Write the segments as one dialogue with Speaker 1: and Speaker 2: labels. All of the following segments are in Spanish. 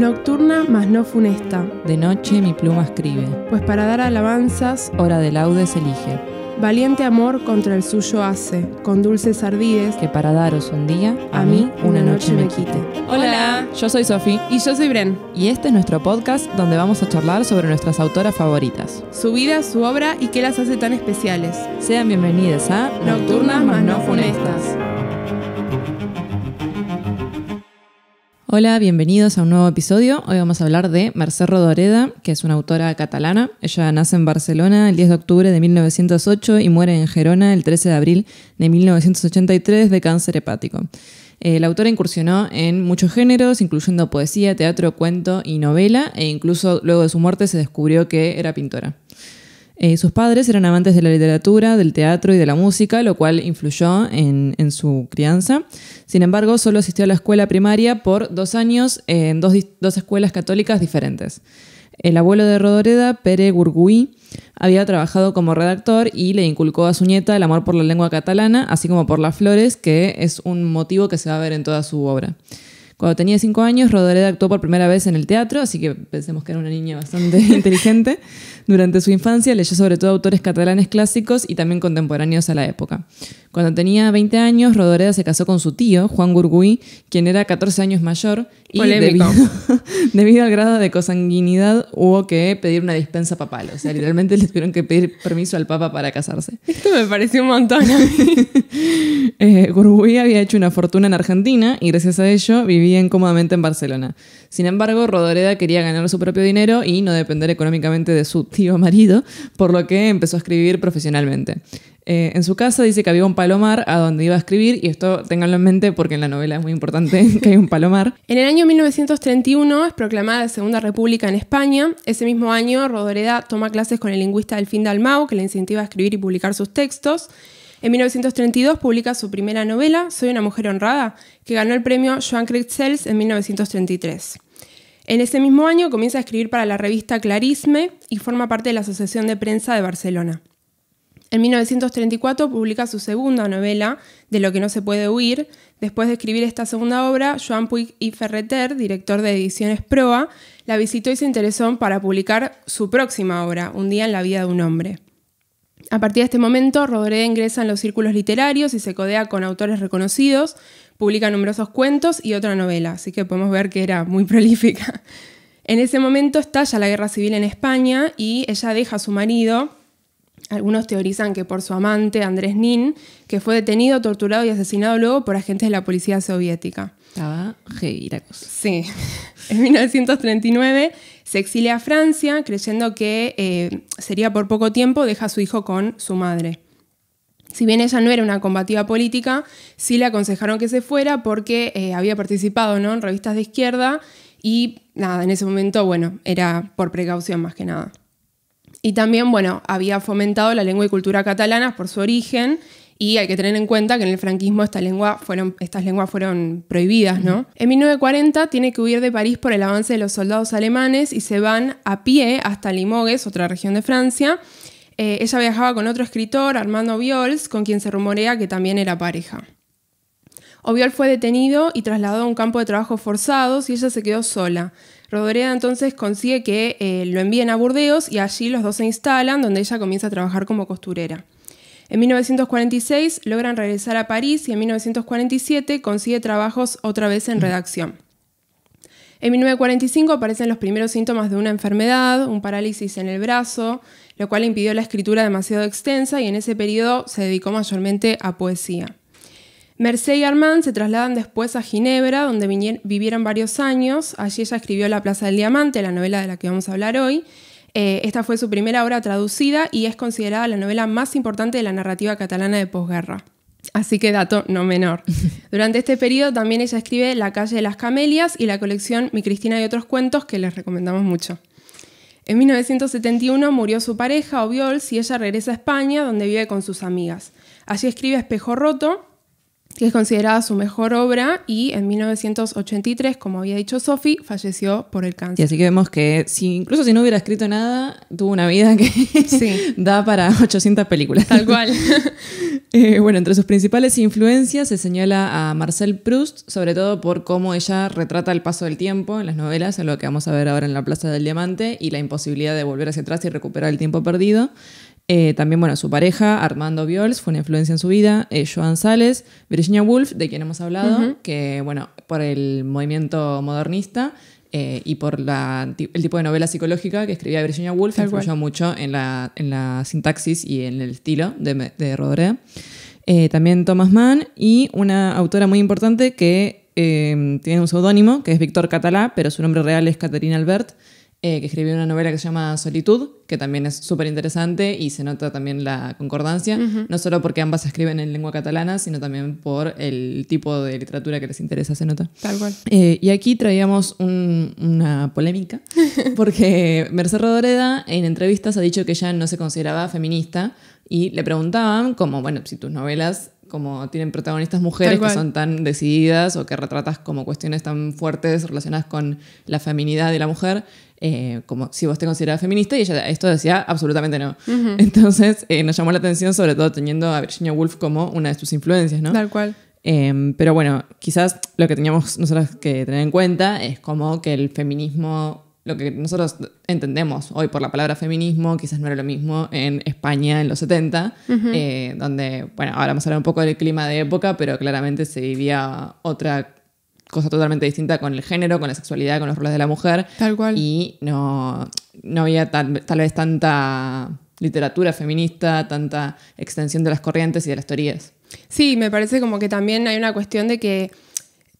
Speaker 1: Nocturna mas
Speaker 2: no funesta. De noche mi pluma escribe.
Speaker 1: Pues para dar alabanzas, hora de laudes elige. Valiente amor contra el suyo hace, con dulces ardides, que para daros un día, a, mí una, noche, me quite.
Speaker 2: Hola, yo soy Sofi. Y yo soy Bren. Y este es nuestro podcast donde vamos a charlar sobre nuestras autoras favoritas.
Speaker 1: Su vida, su obra y qué las hace tan especiales.
Speaker 2: Sean bienvenidas a Nocturnas,
Speaker 1: Nocturnas más no funestas.
Speaker 2: Hola, bienvenidos a un nuevo episodio. Hoy vamos a hablar de Mercè Rodoreda, que es una autora catalana. Ella nace en Barcelona el 10 de octubre de 1908 y muere en Gerona el 13 de abril de 1983 de cáncer hepático. Eh, la autora incursionó en muchos géneros, incluyendo poesía, teatro, cuento y novela, e incluso luego de su muerte se descubrió que era pintora. Eh, sus padres eran amantes de la literatura, del teatro y de la música, lo cual influyó en, su crianza. Sin embargo, solo asistió a la escuela primaria por dos años en dos, escuelas católicas diferentes. El abuelo de Rodoreda, Pere Gurguí, había trabajado como redactor y le inculcó a su nieta el amor por la lengua catalana, así como por las flores, que es un motivo que se va a ver en toda su obra. Cuando tenía cinco años, Rodoreda actuó por primera vez en el teatro, así que pensemos que era una niña bastante inteligente. Durante su infancia leyó sobre todo autores catalanes clásicos y también contemporáneos a la época. Cuando tenía 20 años, Rodoreda se casó con su tío, Juan Gurguí, quien era 14 años mayor y debido, debido, al grado de consanguinidad hubo que pedir una dispensa papal. O sea, literalmente le tuvieron que pedir permiso al papa para casarse.
Speaker 1: Esto me pareció un montón. a
Speaker 2: eh, Gurguí había hecho una fortuna en Argentina y gracias a ello vivía incómodamente en Barcelona. Sin embargo, Rodoreda quería ganar su propio dinero y no depender económicamente de su tío su marido, por lo que empezó a escribir profesionalmente. Eh, en su casa dice que había un palomar a donde iba a escribir, y esto ténganlo en mente porque en la novela es muy importante que hay un palomar.
Speaker 1: En el año 1931 es proclamada Segunda República en España. Ese mismo año, Rodoreda toma clases con el lingüista Delfín Dalmau, que le incentiva a escribir y publicar sus textos. En 1932 publica su primera novela, Soy una mujer honrada, que ganó el premio Joan Crexels en 1933. En ese mismo año comienza a escribir para la revista Clarisme y forma parte de la Asociación de Prensa de Barcelona. En 1934 publica su segunda novela, De lo que no se puede huir. Después de escribir esta segunda obra, Joan Puig y Ferreter, director de Ediciones Proa, la visitó y se interesó para publicar su próxima obra, Un día en la vida de un hombre. A partir de este momento, Rodríguez ingresa en los círculos literarios y se codea con autores reconocidos, Publica numerosos cuentos y otra novela, así que podemos ver que era muy prolífica. En ese momento estalla la guerra civil en España y ella deja a su marido, algunos teorizan que por su amante, Andrés Nin, que fue detenido, torturado y asesinado luego por agentes de la policía soviética. Estaba Sí. En 1939 se exilia a Francia creyendo que eh, sería por poco tiempo, deja a su hijo con su madre. Si bien ella no era una combativa política, sí le aconsejaron que se fuera porque eh, había participado ¿no? en revistas de izquierda y nada, en ese momento, bueno, era por precaución más que nada. Y también, bueno, había fomentado la lengua y cultura catalanas por su origen y hay que tener en cuenta que en el franquismo esta lengua fueron, estas lenguas fueron prohibidas, ¿no? En 1940 tiene que huir de París por el avance de los soldados alemanes y se van a pie hasta Limoges, otra región de Francia, eh, ella viajaba con otro escritor, Armando Viols, con quien se rumorea que también era pareja. Oviol fue detenido y trasladado a un campo de trabajo forzados y ella se quedó sola. Rodoreda entonces consigue que eh, lo envíen a Burdeos y allí los dos se instalan, donde ella comienza a trabajar como costurera. En 1946 logran regresar a París y en 1947 consigue trabajos otra vez en redacción. En 1945 aparecen los primeros síntomas de una enfermedad, un parálisis en el brazo, lo cual impidió la escritura demasiado extensa y en ese periodo se dedicó mayormente a poesía. Mercé y Armand se trasladan después a Ginebra, donde vivieron varios años. Allí ella escribió La Plaza del Diamante, la novela de la que vamos a hablar hoy. Eh, esta fue su primera obra traducida y es considerada la novela más importante de la narrativa catalana de posguerra. Así que dato no menor. Durante este periodo también ella escribe La calle de las camelias y la colección Mi Cristina y otros cuentos que les recomendamos mucho. En 1971 murió su pareja, Obiol, y ella regresa a España, donde vive con sus amigas. Allí escribe Espejo Roto, que es considerada su mejor obra y en 1983, como había dicho Sophie, falleció por el cáncer. Y así
Speaker 2: que vemos que si, incluso si no hubiera escrito nada, tuvo una vida que da para 800 películas. Tal cual. Eh, bueno, entre sus principales influencias se señala a Marcel Proust, sobre todo por cómo ella retrata el paso del tiempo en las novelas, en lo que vamos a ver ahora en La Plaza del Diamante, y la imposibilidad de volver hacia atrás y recuperar el tiempo perdido. Eh, también, bueno, su pareja, Armando Biols, fue una influencia en su vida. Eh, Joan Sales, Virginia Woolf, de quien hemos hablado, que, bueno, por el movimiento modernista eh, y por el tipo de novela psicológica que escribía Virginia Woolf, influyó mucho en la, sintaxis y en el estilo de, de también Thomas Mann y una autora muy importante que tiene un seudónimo, que es Víctor Catalá, pero su nombre real es Caterina Albert eh, que escribió una novela que se llama Solitud, que también es súper interesante y se nota también la concordancia, no solo porque ambas escriben en lengua catalana, sino también por el tipo de literatura que les interesa, se nota. Tal cual. Eh, y aquí traíamos una polémica, porque Mercedes Rodoreda en entrevistas ha dicho que ella no se consideraba feminista y le preguntaban, como, bueno, si tus novelas como tienen protagonistas mujeres que son tan decididas o que retratas como cuestiones tan fuertes relacionadas con la feminidad de la mujer. Eh, como si vos te considerabas feminista, y ella esto decía absolutamente no. Entonces eh, nos llamó la atención, sobre todo teniendo a Virginia Woolf como una de sus influencias, ¿no? Tal cual. Em, pero bueno, quizás lo que teníamos nosotros que tener en cuenta es como que el feminismo, lo que nosotros entendemos hoy por la palabra feminismo, quizás no era lo mismo en España en los 70, eh, donde, bueno, ahora vamos a hablar un poco del clima de época, pero claramente se vivía otra cosa totalmente distinta con el género, con la sexualidad, con los roles de la mujer. Tal cual. Y no, no había tal, vez tanta literatura feminista, tanta extensión de las corrientes y de las teorías.
Speaker 1: Sí, me parece como que también hay una cuestión de que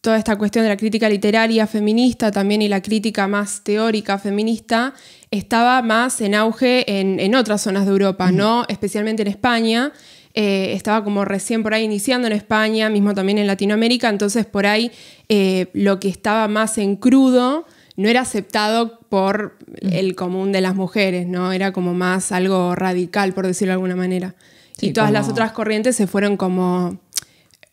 Speaker 1: toda esta cuestión de la crítica literaria feminista también y la crítica más teórica feminista estaba más en auge en, otras zonas de Europa, ¿no? Especialmente en España. Eh, estaba como recién por ahí iniciando en España, mismo también en Latinoamérica, entonces por ahí eh, lo que estaba más en crudo no era aceptado por el común de las mujeres, ¿no? Era como más algo radical, por decirlo de alguna manera.
Speaker 2: y todas las otras
Speaker 1: corrientes se fueron como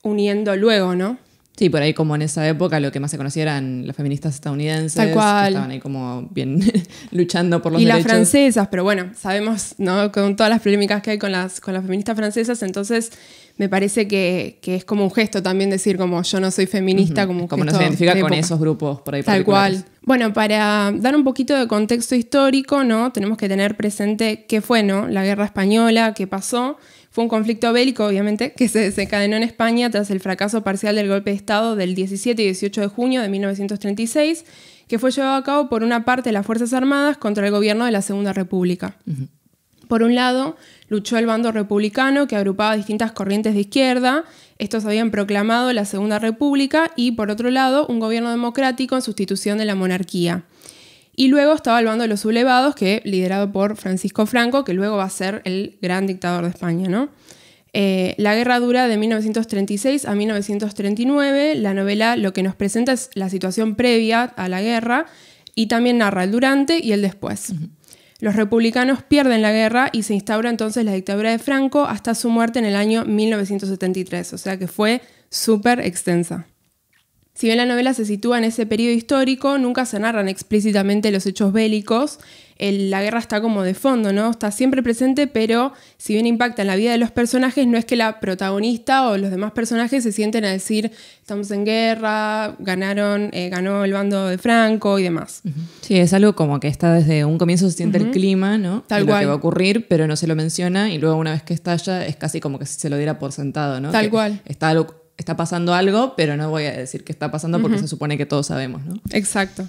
Speaker 1: uniendo luego, ¿no?
Speaker 2: Sí, por ahí como en esa época lo que más se conocía eran las feministas estadounidenses. Que estaban ahí como bien luchando por los derechos. Y las francesas,
Speaker 1: pero bueno, sabemos, ¿no? Con todas las polémicas que hay con las, con las feministas francesas, entonces me parece que, es como un gesto también decir como yo no soy feminista, como no se identifica con esos
Speaker 2: grupos por ahí Tal cual.
Speaker 1: Bueno, para dar un poquito de contexto histórico, ¿no? Tenemos que tener presente qué fue, ¿no? La guerra española, qué pasó. Fue un conflicto bélico, obviamente, que se desencadenó en España tras el fracaso parcial del golpe de Estado del 17 y 18 de junio de 1936, que fue llevado a cabo por una parte de las Fuerzas Armadas contra el gobierno de la Segunda República. Por un lado, luchó el bando republicano que agrupaba distintas corrientes de izquierda, estos habían proclamado la Segunda República y, por otro lado, un gobierno democrático en sustitución de la monarquía. Y luego estaba el bando de los sublevados, que liderado por Francisco Franco, que luego va a ser el gran dictador de España, eh, la guerra dura de 1936 a 1939. La novela lo que nos presenta es la situación previa a la guerra y también narra el durante y el después. Los republicanos pierden la guerra y se instaura entonces la dictadura de Franco hasta su muerte en el año 1973, o sea que fue súper extensa. Si bien la novela se sitúa en ese periodo histórico, nunca se narran explícitamente los hechos bélicos. la guerra está como de fondo, ¿no? Está siempre presente, pero si bien impacta en la vida de los personajes, no es que la protagonista o los demás personajes se sienten a decir estamos en guerra, ganaron, eh, ganó el bando de Franco y demás.
Speaker 2: Sí, es algo como que está desde un comienzo se siente el clima, ¿no? Tal cual. Lo que va a ocurrir, pero no se lo menciona y luego una vez que estalla es casi como que se lo diera por sentado, ¿no? Tal cual. Está algo está pasando algo, pero no voy a decir qué está pasando porque se supone que todos sabemos, ¿no?
Speaker 1: Exacto.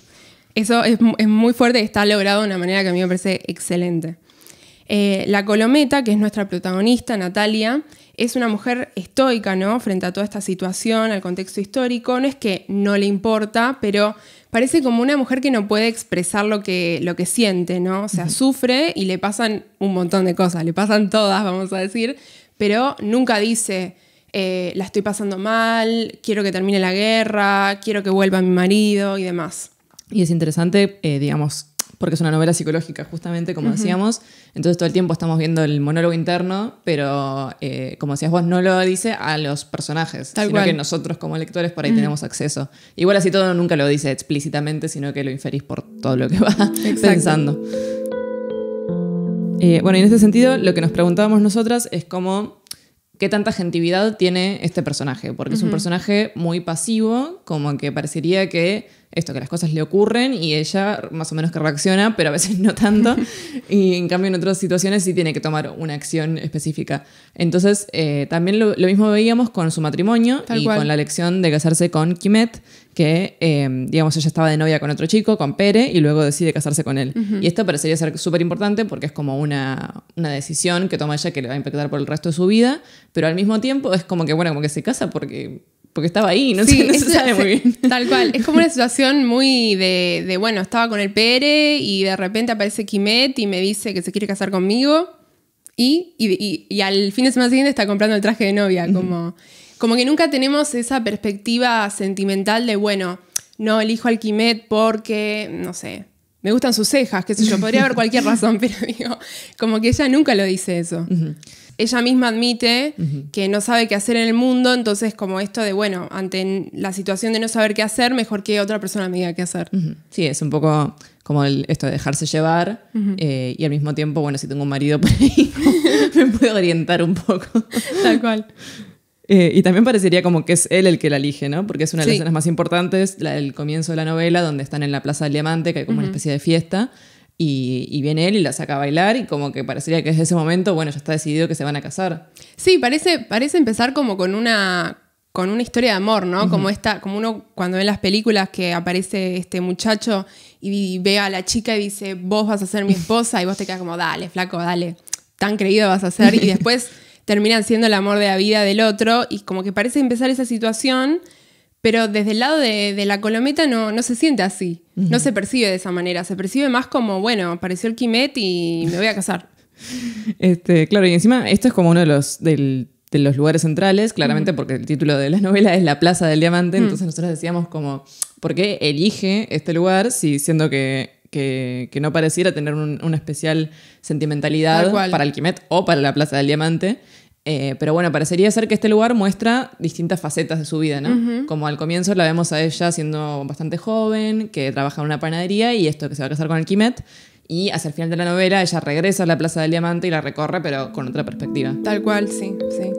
Speaker 1: Eso es, muy fuerte y está logrado de una manera que a mí me parece excelente. Eh, la Colometa, que es nuestra protagonista, Natalia, es una mujer estoica, ¿no? Frente a toda esta situación, al contexto histórico. No es que no le importa, pero parece como una mujer que no puede expresar lo que, lo que siente, ¿no? O sea, sufre y le pasan un montón de cosas, le pasan todas, vamos a decir, pero nunca dice, eh, la estoy pasando mal, quiero que termine la
Speaker 2: guerra, quiero que vuelva mi marido y demás. Y es interesante, eh, digamos, porque es una novela psicológica, justamente, como decíamos. Entonces todo el tiempo estamos viendo el monólogo interno, pero eh, como decías vos, no lo dice a los personajes, Tal sino que nosotros como lectores por ahí tenemos acceso. Igual así todo nunca lo dice explícitamente, sino que lo inferís por todo lo que va pensando. bueno, y en este sentido, lo que nos preguntábamos nosotras es cómo qué tanta gentividad tiene este personaje, porque es un personaje muy pasivo, como que parecería que esto, que las cosas le ocurren y ella más o menos que reacciona, pero a veces no tanto. y en cambio en otras situaciones sí tiene que tomar una acción específica. Entonces, eh, también lo, mismo veíamos con su matrimonio y con la elección de casarse con Kimet, que, eh, digamos, ella estaba de novia con otro chico, con Pere, y luego decide casarse con él. Y esto parecería ser súper importante porque es como una, una decisión que toma ella que le va a impactar por el resto de su vida, pero al mismo tiempo es como que, bueno, como que se casa porque porque estaba ahí, no, se, sabe muy bien.
Speaker 1: Tal cual, es como una situación muy de, bueno, estaba con el pere y de repente aparece Kimet y me dice que se quiere casar conmigo y, y, al fin de semana siguiente está comprando el traje de novia, como, como que nunca tenemos esa perspectiva sentimental de, bueno, no elijo al Kimet porque, no sé, me gustan sus cejas, qué sé yo, podría haber cualquier razón, pero digo, como que ella nunca lo dice eso ella misma admite que no sabe qué hacer en el mundo, entonces como esto de, bueno, ante la situación de no saber qué hacer, mejor que otra persona me diga qué hacer.
Speaker 2: Sí, es un poco como esto de dejarse llevar eh, y al mismo tiempo, bueno, si tengo un marido por ahí, me puedo orientar un poco. Tal cual. Eh, y también parecería como que es él el que la elige, ¿no? Porque es una de las escenas más importantes, la del comienzo de la novela, donde están en la Plaza del Diamante, que hay como una especie de fiesta. Y, viene él y la saca a bailar y como que parecería que desde ese momento, bueno, ya está decidido que se van a casar. Sí, parece, parece empezar como con una, con una historia de amor, ¿no? Como
Speaker 1: esta, como uno cuando ve las películas que aparece este muchacho y ve a la chica y dice, vos vas a ser mi esposa y vos te quedas como, dale, flaco, dale, tan creído vas a ser. Y después terminan siendo el amor de la vida del otro y como que parece empezar esa situación pero desde el lado de, la colometa no, se siente así, no se percibe de esa manera, se percibe más como, bueno, apareció el Quimet y me voy a casar.
Speaker 2: este, claro, y encima esto es como uno de los, de los lugares centrales, claramente porque el título de la novela es La Plaza del Diamante, entonces nosotros decíamos como, ¿por qué elige este lugar si siendo que no pareciera tener una especial sentimentalidad para el Quimet o para la Plaza del Diamante. Eh, pero bueno, parecería ser que este lugar muestra distintas facetas de su vida, ¿no? Como al comienzo la vemos a ella siendo bastante joven, que trabaja en una panadería y esto que se va a casar con el Kimet. Y hacia el final de la novela ella regresa a la Plaza del Diamante y la recorre, pero con otra perspectiva.
Speaker 1: Tal cual, sí, sí.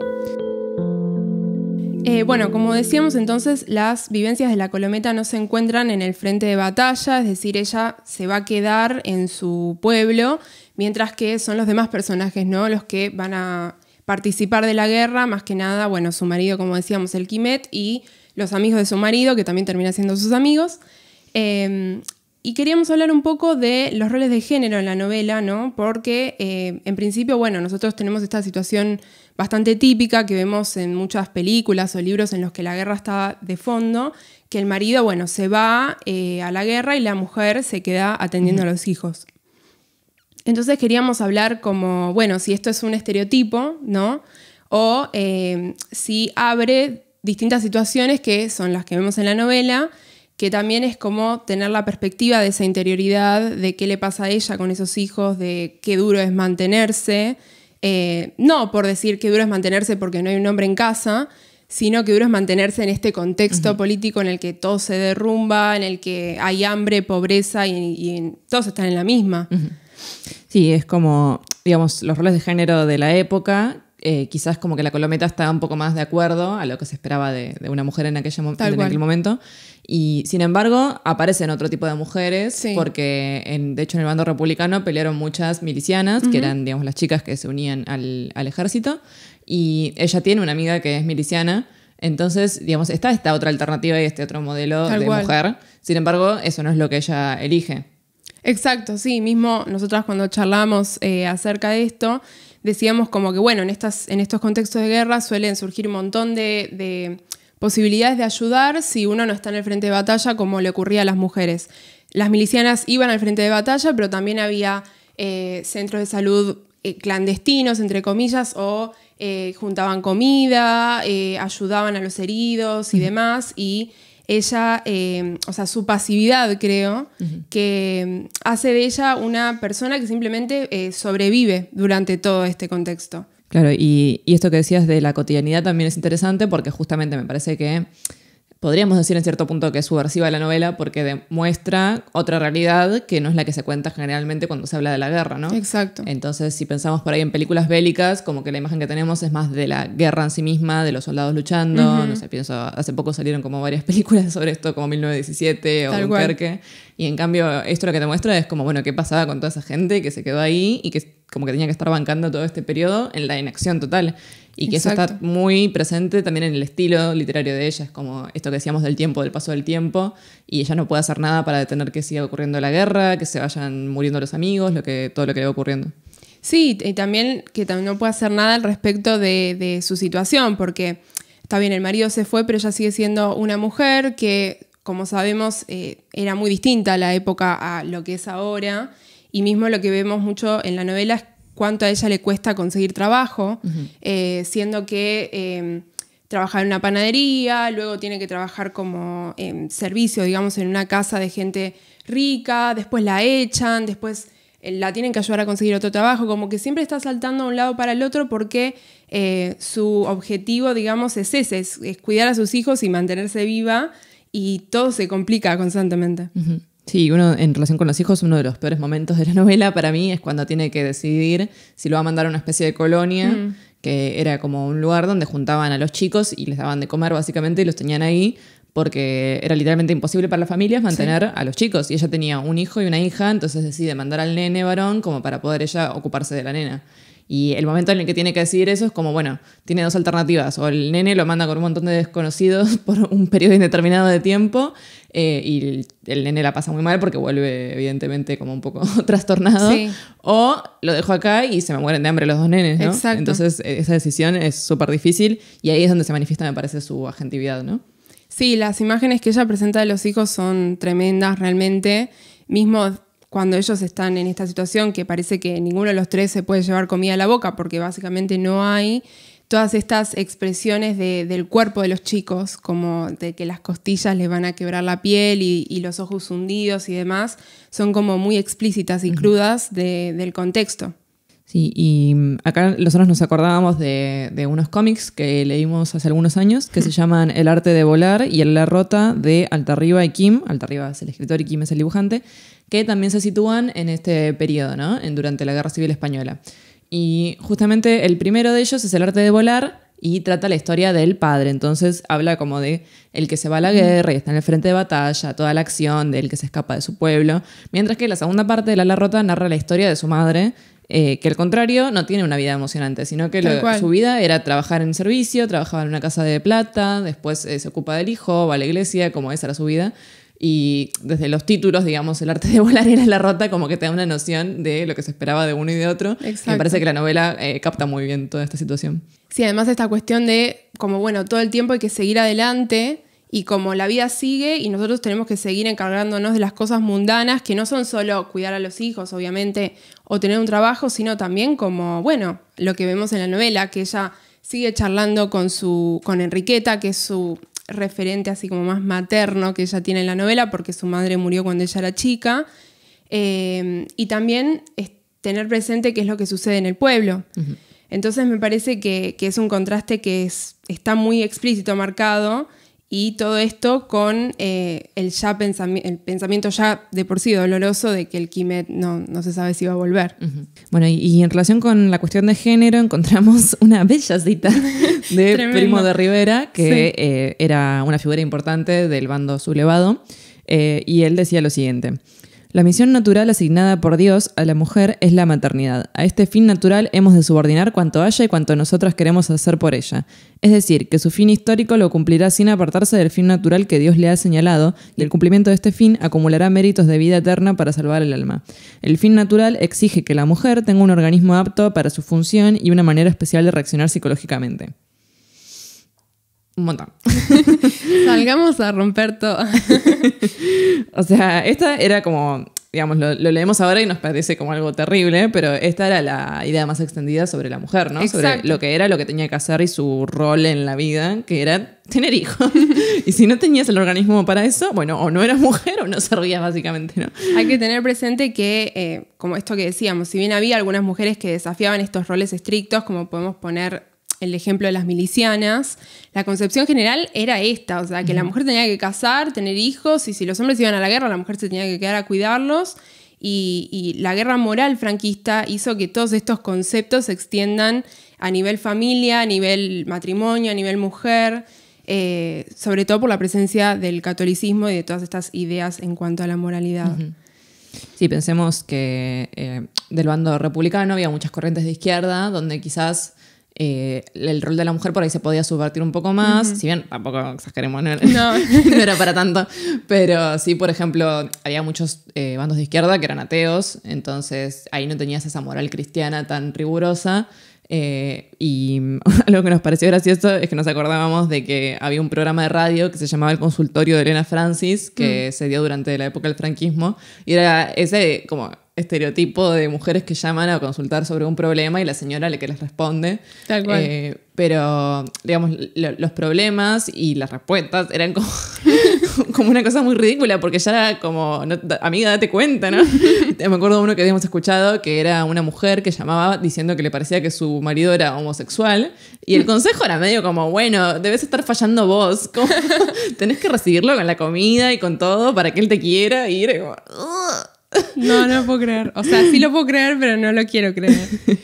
Speaker 1: Eh, bueno, como decíamos entonces, las vivencias de la colometa no se encuentran en el frente de batalla, es decir, ella se va a quedar en su pueblo, mientras que son los demás personajes, ¿no? Los que van a participar de la guerra, más que nada, bueno, su marido, como decíamos, el Kimet, y los amigos de su marido, que también termina siendo sus amigos. Em, y queríamos hablar un poco de los roles de género en la novela, ¿no? Porque eh, en principio, bueno, nosotros tenemos esta situación bastante típica que vemos en muchas películas o libros en los que la guerra está de fondo, que el marido, bueno, se va eh, a la guerra y la mujer se queda atendiendo a los hijos. Entonces queríamos hablar como, bueno, si esto es un estereotipo, ¿no? O eh, si abre distintas situaciones que son las que vemos en la novela, que también es como tener la perspectiva de esa interioridad, de qué le pasa a ella con esos hijos, de qué duro es mantenerse. Eh, no por decir qué duro es mantenerse porque no hay un hombre en casa, sino qué duro es mantenerse en este contexto político en el que todo se derrumba, en el que hay hambre, pobreza y, todos están en
Speaker 2: la misma. Sí, es como, digamos, los roles de género de la época, eh, quizás como que la colometa estaba un poco más de acuerdo a lo que se esperaba de, una mujer en, aquella en aquel momento. Y sin embargo, aparecen otro tipo de mujeres, porque de hecho en el bando republicano pelearon muchas milicianas, que eran, digamos, las chicas que se unían al, ejército. Y ella tiene una amiga que es miliciana. Entonces, digamos, está esta otra alternativa y este otro modelo de mujer. Sin embargo, eso no es lo que ella elige. Exacto,
Speaker 1: sí, mismo nosotras cuando charlamos eh, acerca de esto, decíamos como que, bueno, en, estas, en estos contextos de guerra suelen surgir un montón de, posibilidades de ayudar si uno no está en el frente de batalla como le ocurría a las mujeres. Las milicianas iban al frente de batalla, pero también había eh, centros de salud eh, clandestinos, entre comillas, o juntaban comida, ayudaban a los heridos y demás, y ella, eh, o sea, su pasividad, creo, que mm, hace de ella una persona que simplemente eh, sobrevive durante todo este contexto.
Speaker 2: Claro, y, y, esto que decías de la cotidianidad también es interesante porque justamente me parece que podríamos decir en cierto punto que es subversiva la novela porque demuestra otra realidad que no es la que se cuenta generalmente cuando se habla de la guerra, ¿no? Exacto. Entonces, si pensamos por ahí en películas bélicas, como que la imagen que tenemos es más de la guerra en sí misma, de los soldados luchando, no sé, pienso, hace poco salieron como varias películas sobre esto, como 1917 o Dunkerque, y en cambio esto lo que te es como, bueno, qué pasaba con toda esa gente que se quedó ahí y que como que tenía que estar bancando todo este periodo en la inacción total. Y que eso está muy presente también en el estilo literario de ella, es como esto que decíamos del tiempo, del paso del tiempo, y ella no puede hacer nada para detener que siga ocurriendo la guerra, que se vayan muriendo los amigos, lo que, todo lo que va ocurriendo. Sí, y también que no puede hacer nada al
Speaker 1: respecto de, su situación, porque está bien, el marido se fue, pero ella sigue siendo una mujer que, como sabemos, eh, era muy distinta a la época a lo que es ahora. Y mismo lo que vemos mucho en la novela es cuánto a ella le cuesta conseguir trabajo, eh, siendo que eh, trabaja en una panadería, luego tiene que trabajar como servicio, digamos, en una casa de gente rica, después la echan, después eh, la tienen que ayudar a conseguir otro trabajo, como que siempre está saltando de un lado para el otro porque su objetivo, digamos, es ese, es, cuidar a sus hijos y mantenerse viva y todo se complica constantemente.
Speaker 2: Sí, uno en relación con los hijos, uno de los peores momentos de la novela para mí es cuando tiene que decidir si lo va a mandar a una especie de colonia, mm. que era como un lugar donde juntaban a los chicos y les daban de comer básicamente y los tenían ahí porque era literalmente imposible para las familias mantener a los chicos. Y ella tenía un hijo y una hija, entonces decide mandar al nene varón como para poder ella ocuparse de la nena. Y el momento en el que tiene que decidir eso es como, bueno, tiene dos alternativas. O el nene lo manda con un montón de desconocidos por un periodo indeterminado de tiempo eh, y el, nene la pasa muy mal porque vuelve evidentemente como un poco trastornado. O lo dejo acá y se me mueren de hambre los dos nenes, Exacto. Entonces e-, esa decisión es súper difícil y ahí es donde se manifiesta, me parece, su agentividad, ¿no? Sí, las
Speaker 1: imágenes que ella presenta de los hijos son tremendas realmente. Mismo cuando ellos están en esta situación que parece que ninguno de los tres se puede llevar comida a la boca porque básicamente no hay todas estas expresiones del cuerpo de los chicos, como de que las costillas les van a quebrar la piel y, los ojos hundidos y demás, son como muy explícitas y crudas del contexto.
Speaker 2: Sí, y mm, acá nosotros nos acordábamos de, de unos cómics que leímos hace algunos años que se llaman El arte de volar y El la rota de Altarriba y Kim. Altarriba es el escritor y Kim es el dibujante que también se sitúan en este periodo, ¿no? En, durante la Guerra Civil Española. Y justamente el primero de ellos es el arte de volar y trata la historia del padre. Entonces habla como de el que se va a la guerra y está en el frente de batalla, toda la acción del que se escapa de su pueblo. Mientras que la segunda parte de La Rota narra la historia de su madre, eh, que al contrario no tiene una vida emocionante, sino que su vida era trabajar en servicio, trabajaba en una casa de plata, después eh, se ocupa del hijo, va a la iglesia, como esa era su vida. Y desde los títulos, digamos, El arte de volar era la rota, como que te da una noción de lo que se esperaba de uno y de otro. Me parece que la novela eh, capta muy bien toda esta situación.
Speaker 1: Sí, además esta cuestión de, como bueno, todo el tiempo hay que seguir adelante y como la vida sigue y nosotros tenemos que seguir encargándonos de las cosas mundanas, que no son solo cuidar a los hijos, obviamente, o tener un trabajo, sino también como, bueno, lo que vemos en la novela, que ella sigue charlando con, su, con Enriqueta, que es su referente así como más materno que ella tiene en la novela, porque su madre murió cuando ella era chica. Eh, y también tener presente qué es lo que sucede en el pueblo. Entonces me parece que, es un contraste que está muy explícito, marcado, y todo esto con eh, el, ya el pensamiento ya de por sí doloroso de que el Kimet no,
Speaker 2: se sabe si va a volver. Bueno, y, en relación con la cuestión de género, encontramos una bella cita de Primo de Rivera, que eh, era una figura importante del bando sublevado, eh, y él decía lo siguiente. La misión natural asignada por Dios a la mujer es la maternidad. A este fin natural hemos de subordinar cuanto haya y cuanto nosotras queremos hacer por ella. Es decir, que su fin histórico lo cumplirá sin apartarse del fin natural que Dios le ha señalado, y el cumplimiento de este fin acumulará méritos de vida eterna para salvar el alma. El fin natural exige que la mujer tenga un organismo apto para su función y una manera especial de reaccionar psicológicamente un montón.
Speaker 1: Salgamos a romper todo.
Speaker 2: o sea, esta era como, digamos, lo, leemos ahora y nos parece como algo terrible, pero esta era la idea más extendida sobre la mujer, ¿no? Sobre lo que era, lo que tenía que hacer y su rol en la vida, que era tener hijos. y si no tenías el organismo para eso, bueno, o no eras mujer o no servías básicamente, ¿no?
Speaker 1: Hay que tener presente que, eh, como esto que decíamos, si bien había algunas mujeres que desafiaban estos roles estrictos, como podemos poner el ejemplo de las milicianas, la concepción general era esta, o sea, que la mujer tenía que casar, tener hijos, y si los hombres iban a la guerra, la mujer se tenía que quedar a cuidarlos, y, la guerra moral franquista hizo que todos estos conceptos se extiendan a nivel familia, a nivel matrimonio, a nivel mujer, eh, sobre todo por la presencia del
Speaker 2: catolicismo y de todas estas ideas en cuanto a la moralidad. Sí, pensemos que eh, del bando republicano había muchas corrientes de izquierda donde quizás eh, el rol de la mujer por ahí se podía subvertir un poco más, si bien tampoco exageremos, no, no. era, para tanto, pero sí, por ejemplo, había muchos eh, bandos de izquierda que eran ateos, entonces ahí no tenías esa moral cristiana tan rigurosa. Eh, y lo que nos pareció gracioso es que nos acordábamos de que había un programa de radio que se llamaba El Consultorio de Elena Francis, que mm. se dio durante la época del franquismo, y era ese como estereotipo de mujeres que llaman a consultar sobre un problema y la señora le que les responde. Eh, pero, digamos, los problemas y las respuestas eran como, como una cosa muy ridícula, porque ya era como, amiga, date cuenta, ¿no? Me acuerdo uno que habíamos escuchado que era una mujer que llamaba diciendo que le parecía que su marido era homosexual, y el consejo era medio como, bueno, debes estar fallando vos, tenés que recibirlo con la comida y con todo para que él te quiera, y era no, no lo puedo creer. O sea, sí lo puedo creer, pero no lo quiero creer.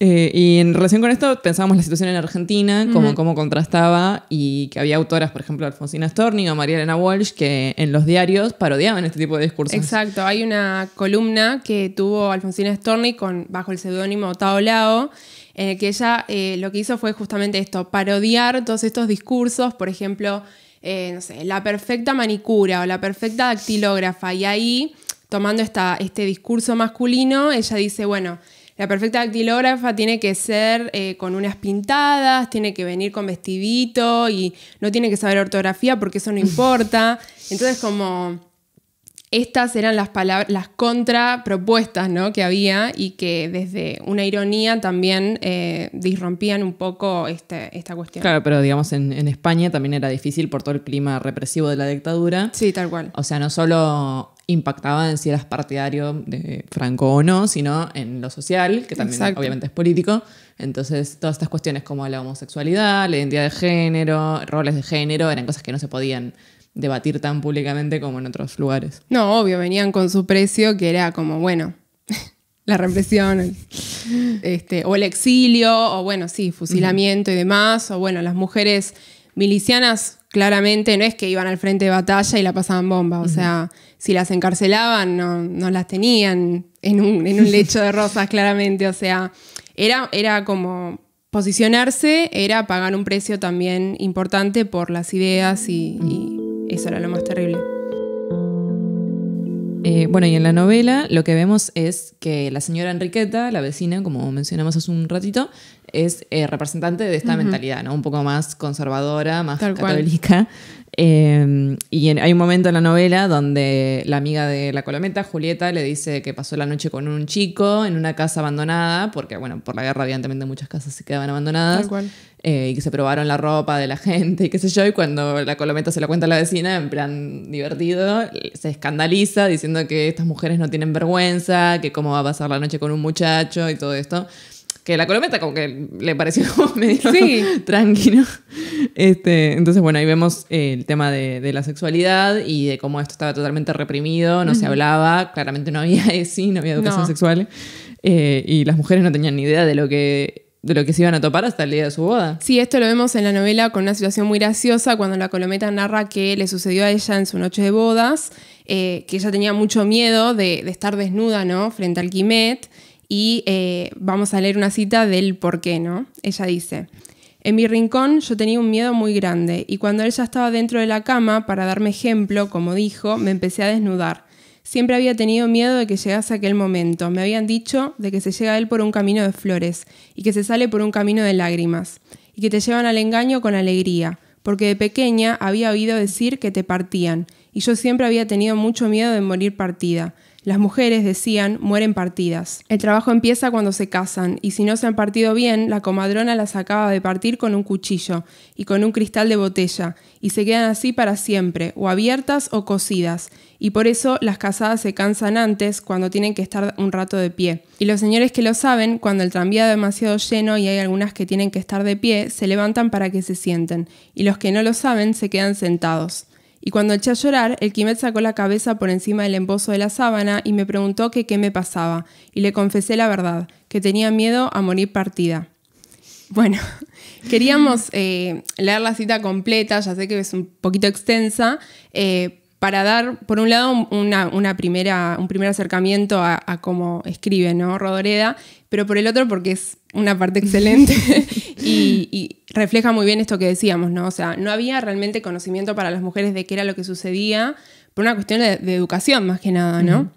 Speaker 2: Eh, y en relación con esto, pensábamos la situación en Argentina, cómo, contrastaba, y que había autoras, por ejemplo, Alfonsina Storni o María Elena Walsh, que en los diarios parodiaban este tipo de discursos. Exacto, hay una columna
Speaker 1: que tuvo Alfonsina Storni con, bajo el seudónimo Tao Lao, en el que ella eh, lo que hizo fue justamente esto, parodiar todos estos discursos, por ejemplo, eh, no sé, la perfecta manicura o la perfecta dactilógrafa, y ahí tomando este discurso masculino, ella dice, bueno, la perfecta dactilógrafa tiene que ser eh, con unas pintadas, tiene que venir con vestidito y no tiene que saber ortografía porque eso no importa. Entonces como estas eran las palabras, las contrapropuestas ¿no? que había y que desde una ironía también eh, disrompían un poco este, esta cuestión. Claro,
Speaker 2: pero digamos en, en, España también era difícil por todo el clima represivo de la dictadura. Sí, tal cual. O sea, no solo impactaba en si eras partidario de Franco o no, sino en lo social, que también obviamente es político. Entonces, todas estas cuestiones como la homosexualidad, la identidad de género, roles de género, eran cosas que no se podían debatir tan públicamente como en otros lugares.
Speaker 1: No, obvio, venían con su precio que era como, bueno, la represión, este, o el exilio, o bueno, sí, fusilamiento y demás, o bueno, las mujeres milicianas claramente no es que iban al frente de batalla y la pasaban bomba, o sea, si las encarcelaban no, las tenían en un, lecho de rosas claramente, o sea, era, era como posicionarse, era pagar un precio también importante por las ideas y,
Speaker 2: eso era lo más terrible. Eh, bueno, y en la novela lo que vemos es que la señora Enriqueta, la vecina, como mencionamos hace un ratito, es eh, representante de esta mentalidad, ¿no? Un poco más conservadora, más católica. Em, y hay un momento en la novela donde la amiga de la colometa, Julieta, le dice que pasó la noche con un chico en una casa abandonada, porque, bueno, por la guerra, evidentemente, muchas casas se quedaban abandonadas. Eh, y que se probaron la ropa de la gente y qué sé yo, y cuando la colometa se la cuenta a la vecina, en plan divertido, se escandaliza diciendo que estas mujeres no tienen vergüenza, que cómo va a pasar la noche con un muchacho y todo esto que la colometa como que le pareció medio tranquilo. Este, entonces, bueno, ahí vemos el tema de, la sexualidad y de cómo esto estaba totalmente reprimido, no se hablaba, claramente no había ESI, no había educación sexual, eh, y las mujeres no tenían ni idea de lo que de lo que se iban a topar hasta el día de su boda.
Speaker 1: Sí, esto lo vemos en la novela con una situación muy graciosa cuando la colometa narra que le sucedió a ella en su noche de bodas, eh, que ella tenía mucho miedo de, estar desnuda, ¿no? Frente al Quimet y eh, vamos a leer una cita del por qué, ¿no? Ella dice, en mi rincón yo tenía un miedo muy grande y cuando él ya estaba dentro de la cama, para darme ejemplo, como dijo, me empecé a desnudar. Siempre había tenido miedo de que llegase aquel momento. Me habían dicho de que se llega a él por un camino de flores y que se sale por un camino de lágrimas y que te llevan al engaño con alegría, porque de pequeña había oído decir que te partían y yo siempre había tenido mucho miedo de morir partida. Las mujeres, decían, mueren partidas. El trabajo empieza cuando se casan, y si no se han partido bien, la comadrona las acaba de partir con un cuchillo y con un cristal de botella, y se quedan así para siempre, o abiertas o cosidas, y por eso las casadas se cansan antes cuando tienen que estar un rato de pie. Y los señores que lo saben, cuando el tranvía es demasiado lleno y hay algunas que tienen que estar de pie, se levantan para que se sienten, y los que no lo saben se quedan sentados. Y cuando eché a llorar, el Quimet sacó la cabeza por encima del embozo de la sábana y me preguntó qué me pasaba, y le confesé la verdad, que tenía miedo a morir partida. Bueno,
Speaker 2: queríamos
Speaker 1: eh, leer la cita completa, ya sé que es un poquito extensa, eh, para dar, por un lado, una, primera, un primer acercamiento a, a, cómo escribe ¿no? Rodoreda, pero por el otro porque es una parte excelente y, refleja muy bien esto que decíamos, ¿no? O sea, no había realmente conocimiento para las mujeres de qué era lo que sucedía por una cuestión de, educación más que nada, ¿no?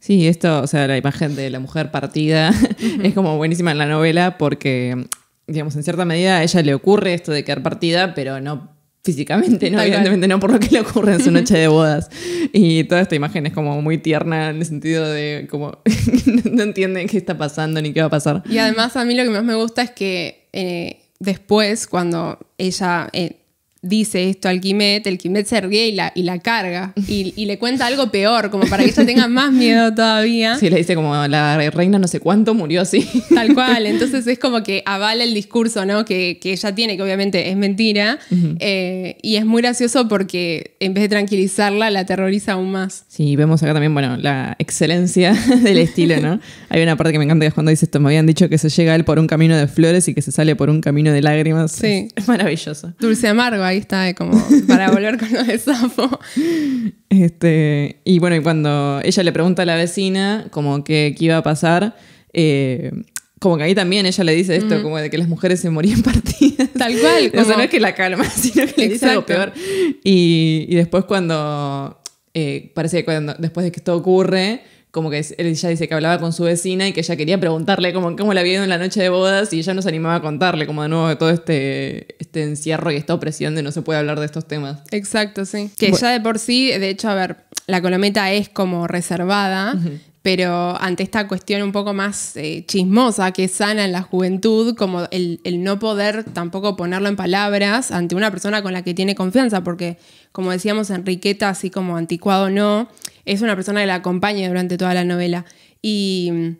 Speaker 2: Sí, esto, o sea, la imagen de la mujer partida es como buenísima en la novela porque, digamos, en cierta medida a ella le ocurre esto de quedar partida, pero no físicamente, ¿no? Evidentemente no por lo que le ocurre en su noche de bodas. Y toda esta imagen es como muy tierna en el sentido de como no entienden qué está pasando ni qué va a pasar. Y
Speaker 1: además a mí lo que más me gusta es que eh, después, cuando ella eh, dice esto al Kimet, el Quimet se ríe y la, carga y, le cuenta algo peor, como para que ella tenga más miedo
Speaker 2: todavía. Sí, le dice como la reina no sé cuánto murió así.
Speaker 1: Tal cual, entonces es como que avala el discurso ¿no? que, ella tiene, que obviamente es mentira, eh, y es muy gracioso porque en vez de tranquilizarla, la aterroriza aún más.
Speaker 2: Sí, vemos acá también, bueno, la excelencia del estilo, ¿no? Hay una parte que me encanta que cuando dice esto, me habían dicho que se llega él por un camino de flores y que se sale por un camino de lágrimas. Sí. es maravilloso.
Speaker 1: Dulce amargo Ahí está, como para volver con los de
Speaker 2: Este, y bueno, y cuando ella le pregunta a la vecina como que qué iba a pasar, eh, como que ahí también ella le dice esto, como de que las mujeres se morían partidas. Tal cual. O sea, no es que la calma, sino que le dice algo peor. Y, después cuando, eh, parece que después de que esto ocurre, como que ya dice que hablaba con su vecina y que ella quería preguntarle cómo la habían en la noche de bodas y ella nos se animaba a contarle como de nuevo de todo este, este encierro y esta opresión de no se puede hablar de estos temas.
Speaker 1: Exacto, sí. Que ya de por sí, de hecho, a ver, la colometa es como reservada. Pero ante esta cuestión un poco más eh, chismosa que sana en la juventud, como el, el no poder tampoco ponerlo en palabras ante una persona con la que tiene confianza, porque como decíamos, Enriqueta, así como anticuado no, es una persona que la acompaña durante toda la novela. Y. Mm,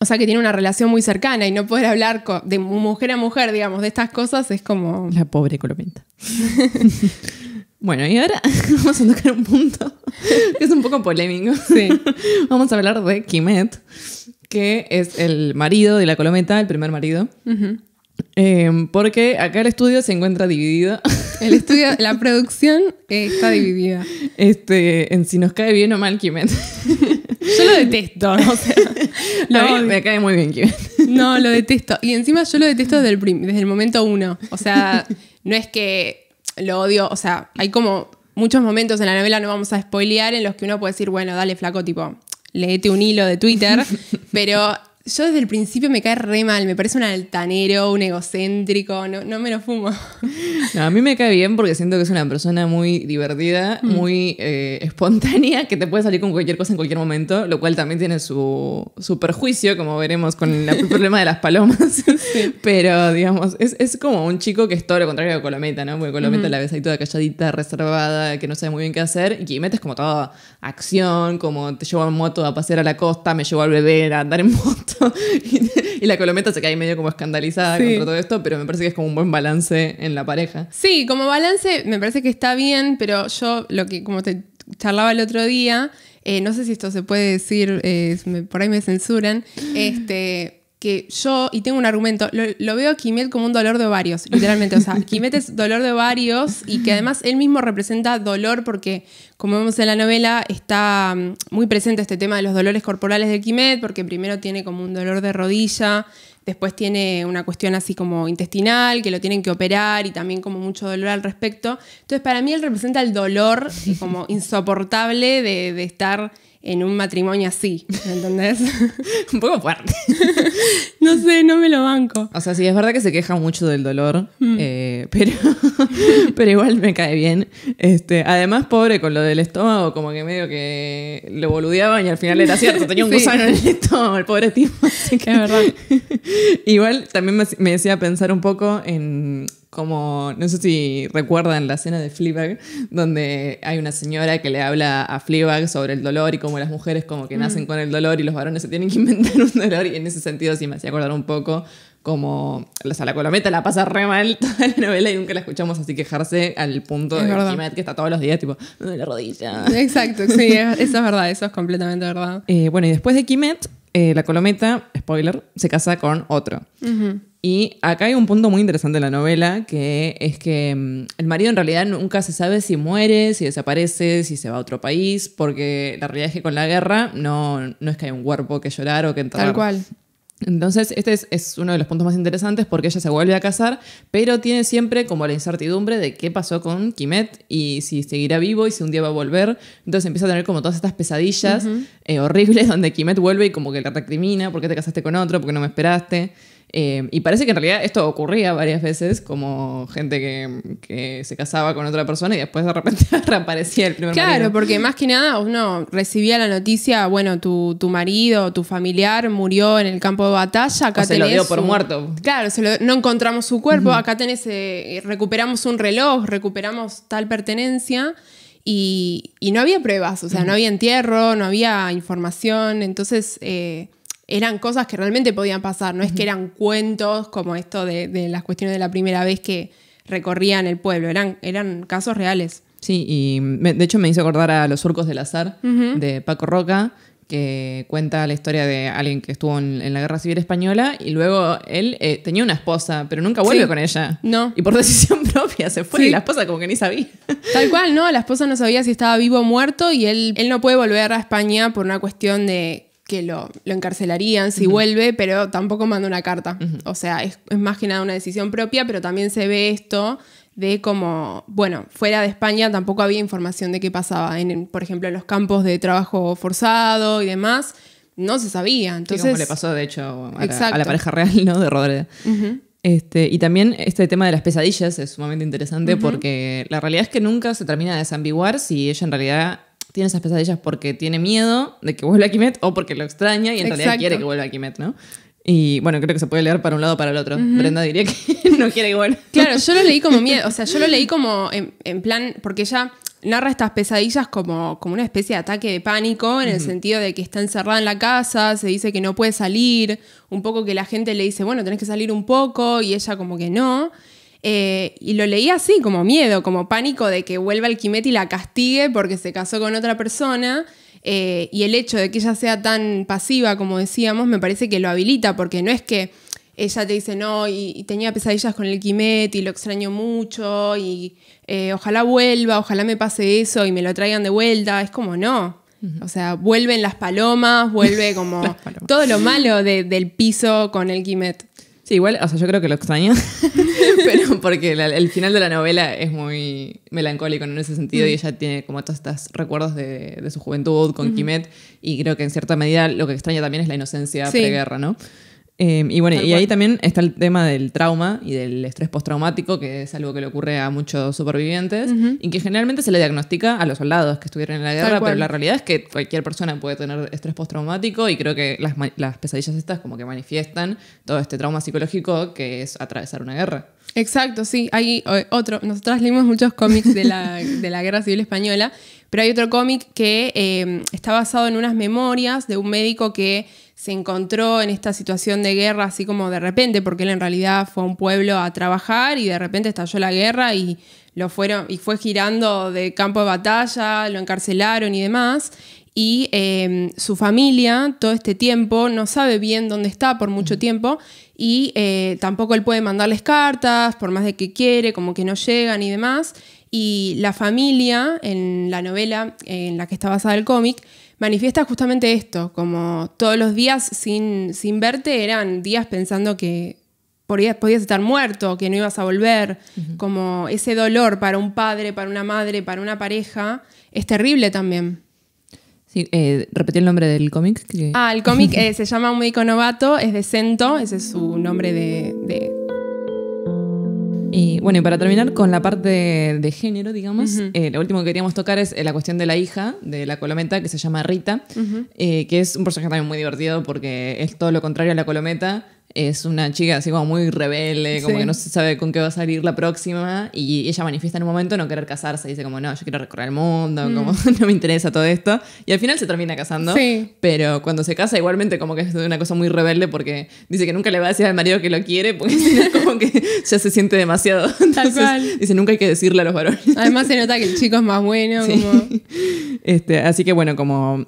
Speaker 1: o sea, que tiene una relación muy cercana y no poder hablar de mujer a mujer, digamos, de estas cosas es como.
Speaker 2: La pobre colometa. bueno, y ahora vamos a tocar un punto que es un poco polémico. Sí. vamos a hablar de Kimet, que es el marido de la colometa, el primer marido. Eh, porque acá el estudio se encuentra dividido
Speaker 1: el estudio, la producción eh, está dividida.
Speaker 2: Este, en si nos cae bien o mal Kimet. Yo lo detesto, o me cae muy bien Kimet.
Speaker 1: No, lo detesto. Y encima yo lo detesto desde el, desde el momento uno. O sea, no es que lo odio, o sea, hay como muchos momentos en la novela, no vamos a spoilear, en los que uno puede decir, bueno, dale flaco, tipo, leete un hilo de Twitter, pero yo desde el principio me cae re mal, me parece un altanero, un egocéntrico, no, no me lo fumo.
Speaker 2: a mí me cae bien porque siento que es una persona muy divertida, mm. muy eh, espontánea, que te puede salir con cualquier cosa en cualquier momento, lo cual también tiene su, su perjuicio, como veremos con el problema de las palomas. Pero, digamos, es, es, como un chico que es todo lo contrario de Colometa, ¿no? Porque Colometa la ves ahí toda calladita, reservada, que no sabe muy bien qué hacer, y metes como toda acción, como te llevo en moto a pasear a la costa, me llevo al beber, a andar en moto. y la colometa se cae medio como escandalizada contra todo esto, pero me parece que es como un buen balance en la pareja.
Speaker 1: Sí, como balance me parece que está bien, pero yo lo que, como te charlaba el otro día, eh, no sé si esto se puede decir, eh, por ahí me censuran, este, que yo, y tengo un argumento, lo, veo a Quimet como un dolor de varios literalmente. O sea, Quimet es dolor de varios y que además él mismo representa dolor porque, como vemos en la novela, está mm, muy presente este tema de los dolores corporales de Quimet, porque primero tiene como un dolor de rodilla, después tiene una cuestión así como intestinal, que lo tienen que operar y también como mucho dolor al respecto. Entonces, para mí él representa el dolor como insoportable de estar en un matrimonio así, ¿entendés?
Speaker 2: un poco fuerte. no sé, no me lo banco. O sea, sí, es verdad que se queja mucho del dolor, mm. eh, pero, pero igual me cae bien. Este, además, pobre con lo del estómago, como que medio que lo boludeaban y al final era cierto, tenía un gusano en el estómago, el pobre tipo. Así que es verdad. igual también me decía pensar un poco en como, no sé si recuerdan la escena de Fleabag, donde hay una señora que le habla a Fleabag sobre el dolor y cómo las mujeres como que mm. nacen con el dolor y los varones se tienen que inventar un dolor y en ese sentido sí me hacía acordar un poco como, o sea, la colometa la pasa re mal toda la novela y nunca la escuchamos así quejarse al punto de Kimet, que está todos los días tipo, me la rodilla. Exacto, sí, eso es verdad, eso es completamente verdad. Eh, bueno, y después de Kimet eh, la colometa, spoiler, se casa con otro. Y acá hay un punto muy interesante de la novela, que es que mm, el marido en realidad nunca se sabe si muere, si desaparece, si se va a otro país, porque la realidad es que con la guerra no, no es que hay un cuerpo que llorar o que entrar. Tal cual. Entonces, este es, uno de los puntos más interesantes porque ella se vuelve a casar, pero tiene siempre como la incertidumbre de qué pasó con Kimet y si seguirá vivo y si un día va a volver. Entonces empieza a tener como todas estas pesadillas eh, horribles donde Kimet vuelve y como que la recrimina, ¿por qué te casaste con otro? ¿Por qué no me esperaste? Em, y parece que en realidad esto ocurría varias veces, como gente que, se casaba con otra persona y después de repente reaparecía el primer claro, Claro, porque más
Speaker 1: que nada uno recibía la noticia, bueno, tu, marido, tu familiar murió en el campo de batalla, acá Se lo dio por muerto. Claro, no encontramos su cuerpo, acá tenés, eh, recuperamos un reloj, recuperamos tal pertenencia. Y, no había pruebas, o sea, no había entierro, no había información, entonces eh, eran cosas que realmente podían pasar, no es que eran cuentos como esto de, las cuestiones de la primera vez que recorrían el pueblo, eran, eran casos reales.
Speaker 2: Sí, y de hecho me hizo acordar a Los Surcos del Azar de Paco Roca, que cuenta la historia de alguien que estuvo en, la Guerra Civil Española y luego él eh, tenía una esposa, pero nunca vuelve con ella. No. Y por decisión propia se fue y la esposa como que ni sabía.
Speaker 1: Tal cual, ¿no? La esposa no sabía si estaba vivo o muerto y él, él no puede volver a España por una cuestión de que lo, encarcelarían si vuelve, pero tampoco manda una carta. O sea, es, más que nada una decisión propia, pero también se ve esto de como, bueno, fuera de España tampoco había información de qué pasaba, en, por ejemplo, en los campos de trabajo forzado y demás, no se sabía. Entonces, sí, como le pasó,
Speaker 2: de hecho, a, la, pareja real, ¿no? De Rodríguez. Este, y también este tema de las pesadillas es sumamente interesante porque la realidad es que nunca se termina de desambiguar si ella en realidad tiene esas pesadillas porque tiene miedo de que vuelva a Kimet o porque lo extraña y en realidad quiere que vuelva Kimet, ¿no? Y bueno, creo que se puede leer para un lado o para el otro. Brenda diría que no quiere que Claro,
Speaker 1: yo lo leí como miedo, o sea, yo lo leí como en, plan, porque ella narra estas pesadillas como, como una especie de ataque de pánico, en el sentido de que está encerrada en la casa, se dice que no puede salir, un poco que la gente le dice, bueno, tenés que salir un poco, y ella como que no. Eh, y lo leía así, como miedo, como pánico de que vuelva el Kimet y la castigue porque se casó con otra persona. Eh, y el hecho de que ella sea tan pasiva, como decíamos, me parece que lo habilita, porque no es que ella te dice, no, y, tenía pesadillas con el Kimet y lo extraño mucho, y eh, ojalá vuelva, ojalá me pase eso y me lo traigan de vuelta. Es como, no, o sea, vuelven las palomas, vuelve como todo lo malo del piso con el Kimet.
Speaker 2: Sí, igual, o sea, yo creo que lo extraño, pero porque el final de la novela es muy melancólico en ese sentido y mm. ella tiene como todos estos recuerdos de, de su juventud con Kimet y creo que en cierta medida lo que extraña también es la inocencia preguerra, ¿no? Em, y bueno, y ahí también está el tema del trauma y del estrés postraumático, que es algo que le ocurre a muchos supervivientes y que generalmente se le diagnostica a los soldados que estuvieron en la guerra, pero la realidad es que cualquier persona puede tener estrés postraumático y creo que las, pesadillas estas como que manifiestan todo este trauma psicológico que es atravesar una guerra.
Speaker 1: Exacto, sí. Hay eh, otro. Nosotras leímos muchos cómics de la, Guerra Civil Española, pero hay otro cómic que em, está basado en unas memorias de un médico que se encontró en esta situación de guerra así como de repente, porque él en realidad fue a un pueblo a trabajar y de repente estalló la guerra y lo fueron y fue girando de campo de batalla, lo encarcelaron y demás. Y em, su familia todo este tiempo no sabe bien dónde está por mucho tiempo y eh, tampoco él puede mandarles cartas, por más de que quiere, como que no llegan y demás. Y la familia en la novela eh, en la que está basada el cómic manifiesta justamente esto, como todos los días sin, verte eran días pensando que podías, podías estar muerto, que no ibas a volver, como ese dolor para un padre, para una madre, para una pareja, es terrible también.
Speaker 2: Sí, eh, repetí el nombre del cómic. Ah,
Speaker 1: el cómic eh, se llama Un médico novato, es de Cento, ese es su nombre de
Speaker 2: y bueno, y para terminar con la parte de, género, digamos, eh, lo último que queríamos tocar es eh, la cuestión de la hija de la colometa, que se llama Rita, eh, que es un personaje también muy divertido porque es todo lo contrario a la colometa es una chica así como muy rebelde, como que no se sabe con qué va a salir la próxima, y ella manifiesta en un momento no querer casarse, dice como, no, yo quiero recorrer el mundo, mm. como no me interesa todo esto, y al final se termina casando, sí. pero cuando se casa igualmente como que es una cosa muy rebelde porque dice que nunca le va a decir al marido que lo quiere, porque como que ya se siente demasiado, Tal cual. dice, nunca hay que decirle a los varones.
Speaker 1: Además se nota que el chico es más bueno,
Speaker 2: este, así que bueno, como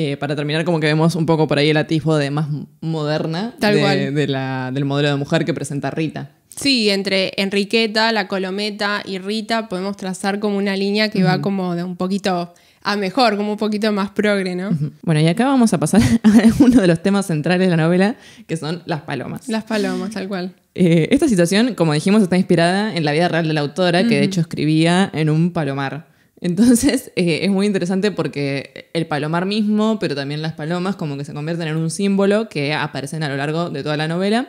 Speaker 2: eh, para terminar, como que vemos un poco por ahí el atisbo de más moderna del modelo de mujer que presenta Rita. Sí,
Speaker 1: entre Enriqueta, la Colometa y Rita podemos trazar como una línea que va como de un poquito a mejor, como un poquito más progre, ¿no?
Speaker 2: Bueno, y acá vamos a pasar a uno de los temas centrales de la novela, que son las palomas. Las palomas, tal cual. Eh, esta situación, como dijimos, está inspirada en la vida real de la autora, que de hecho escribía en un palomar. Entonces eh, es muy interesante porque el palomar mismo, pero también las palomas, como que se convierten en un símbolo que aparecen a lo largo de toda la novela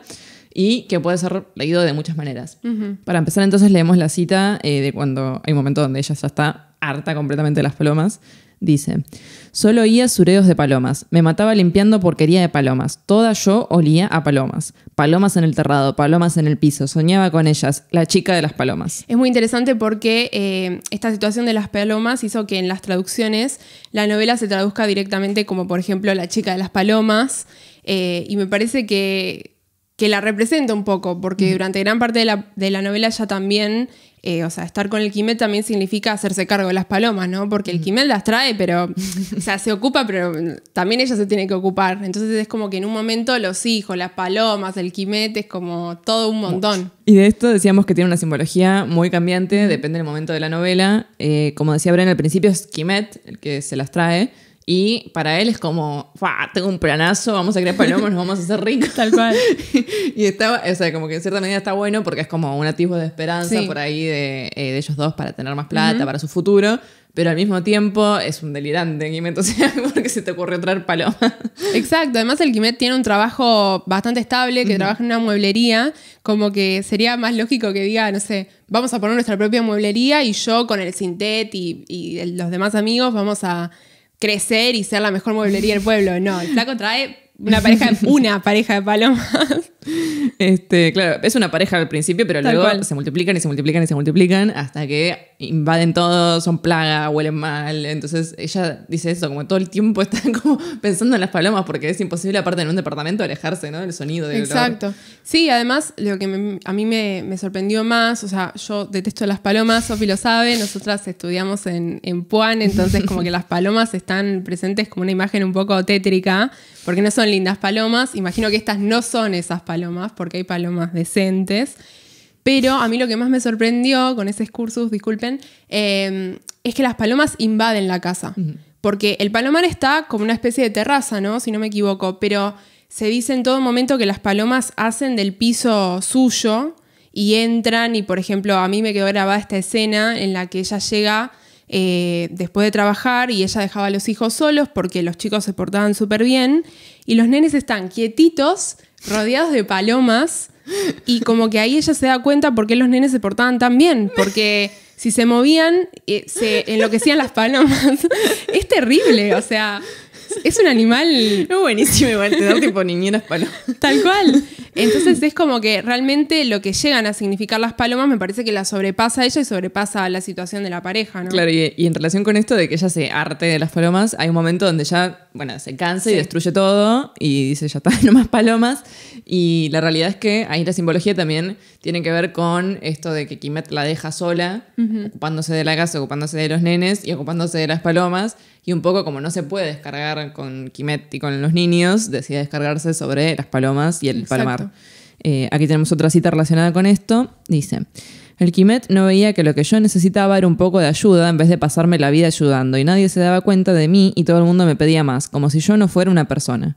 Speaker 2: y que puede ser leído de muchas maneras. Para empezar entonces leemos la cita eh, de cuando hay un momento donde ella ya está harta completamente de las palomas Dice, solo oía sureos de palomas. Me mataba limpiando porquería de palomas. Toda yo olía a palomas. Palomas en el terrado, palomas en el piso. Soñaba con ellas. La chica de las palomas.
Speaker 1: Es muy interesante porque eh, esta situación de las palomas hizo que en las traducciones la novela se traduzca directamente como, por ejemplo, La chica de las palomas. Eh, y me parece que que la representa un poco, porque durante gran parte de la, de la novela ya también eh, o sea, estar con el Quimet también significa hacerse cargo de las palomas, ¿no? Porque el Quimet mm. las trae, pero, o sea, se ocupa, pero también ella se tiene que ocupar. Entonces es como que en un momento los hijos, las palomas, el Quimet es como todo un montón.
Speaker 2: Y de esto decíamos que tiene una simbología muy cambiante, depende del momento de la novela. Eh, como decía Bren al principio, es Quimet el que se las trae y para él es como, tengo un planazo, vamos a crear palomas nos vamos a hacer ricos. Tal cual. y estaba o sea, como que en cierta medida está bueno porque es como un atisbo de esperanza por ahí eh, de, ellos dos para tener más plata, para su futuro. Pero al mismo tiempo es un delirante, Quimet, o sea, porque se te ocurrió traer palomas Exacto, además
Speaker 1: el Quimet tiene un trabajo bastante estable, que trabaja en una mueblería, como que sería más lógico que diga, no sé, vamos a poner nuestra propia mueblería y yo con el Sintet y los demás amigos vamos a crecer y ser la mejor mueblería del pueblo. No, el flaco trae una pareja, de, una pareja de palomas.
Speaker 2: Este, claro, es una pareja al principio, pero luego se multiplican y se multiplican y se multiplican hasta que invaden todo, son plaga, huelen mal. Entonces ella dice eso, como todo el tiempo está como pensando en las palomas porque es imposible, aparte en un departamento, alejarse, ¿no? El sonido de. Exacto.
Speaker 1: Sí, además lo que a mí me, sorprendió más, o sea, yo detesto las palomas, Sofi lo sabe, nosotras estudiamos en, en Puan, entonces como que las palomas están presentes como una imagen un poco tétrica, porque no son lindas palomas. Imagino que estas no son esas palomas, porque hay palomas decentes. Pero a mí lo que más me sorprendió con ese excursus, disculpen, em, es que las palomas invaden la casa. Porque el palomar está como una especie de terraza, ¿no? Si no me equivoco. Pero se dice en todo momento que las palomas hacen del piso suyo y entran. Y por ejemplo, a mí me quedó grabada esta escena en la que ella llega eh, después de trabajar y ella dejaba a los hijos solos porque los chicos se portaban súper bien. Y los nenes están quietitos, rodeados de palomas y como que ahí ella se da cuenta por qué los nenes se portaban tan bien, porque si se movían, eh, se enloquecían las palomas. es terrible, o sea, es un animal. buenísimo, igual te da tipo
Speaker 2: niñeras palomas.
Speaker 1: Tal cual. Entonces es como que realmente lo que llegan a significar las palomas me parece que la sobrepasa a ella y sobrepasa la situación de la pareja, ¿no? Claro,
Speaker 2: y, en relación con esto de que ella se arte de las palomas, hay un momento donde ya, bueno, se cansa y destruye todo y dice, ya está, no más palomas. Y la realidad es que ahí la simbología también tiene que ver con esto de que Kimet la deja sola, ocupándose de la casa, ocupándose de los nenes y ocupándose de las palomas y un poco como no se puede descargar con Kimet y con los niños, decide descargarse sobre las palomas y el Exacto. palomar. Eh, aquí tenemos otra cita relacionada con esto. Dice, el Kimet no veía que lo que yo necesitaba era un poco de ayuda en vez de pasarme la vida ayudando y nadie se daba cuenta de mí y todo el mundo me pedía más, como si yo no fuera una persona.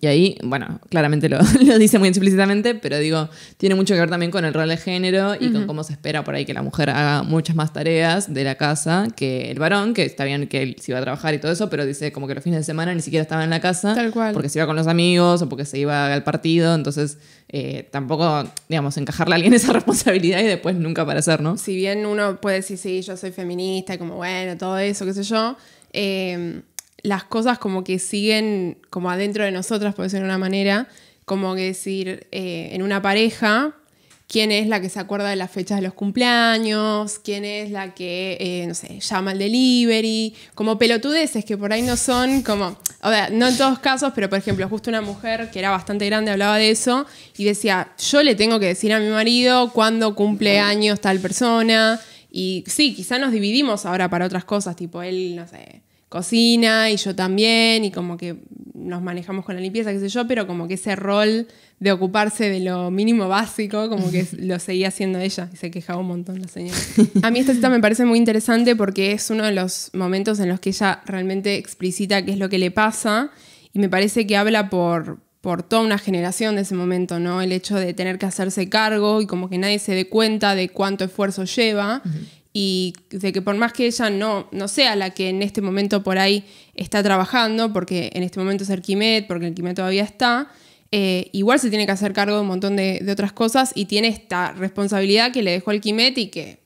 Speaker 2: Y ahí, bueno, claramente lo, dice muy explícitamente, pero digo, tiene mucho que ver también con el rol de género y con cómo se espera por ahí que la mujer haga muchas más tareas de la casa que el varón, que está bien que él se iba a trabajar y todo eso, pero dice como que los fines de semana ni siquiera estaba en la casa. Tal cual. Porque se iba con los amigos o porque se iba al partido, entonces eh, tampoco, digamos, encajarle a alguien esa responsabilidad y después nunca aparecer, ¿no? Si bien
Speaker 1: uno puede decir, sí, yo soy feminista, y como bueno, todo eso, qué sé yo, eh las cosas como que siguen como adentro de nosotras, por decirlo de una manera, como que decir, eh, en una pareja, quién es la que se acuerda de las fechas de los cumpleaños, quién es la que, eh, no sé, llama al delivery, como pelotudeces que por ahí no son como, o sea, no en todos casos, pero por ejemplo, justo una mujer que era bastante grande hablaba de eso y decía, yo le tengo que decir a mi marido cuándo cumple años tal persona. Y sí, quizá nos dividimos ahora para otras cosas, tipo él, no sé, cocina y yo también, y como que nos manejamos con la limpieza, qué sé yo, pero como que ese rol de ocuparse de lo mínimo básico, como que lo seguía haciendo ella y se quejaba un montón la señora. A mí esta cita me parece muy interesante porque es uno de los momentos en los que ella realmente explicita qué es lo que le pasa y me parece que habla por, por toda una generación de ese momento, ¿no? El hecho de tener que hacerse cargo y como que nadie se dé cuenta de cuánto esfuerzo lleva y de que por más que ella no, no sea la que en este momento por ahí está trabajando, porque en este momento es el Quimet porque el quimet todavía está, eh, igual se tiene que hacer cargo de un montón de, otras cosas y tiene esta responsabilidad que le dejó el Kimet y que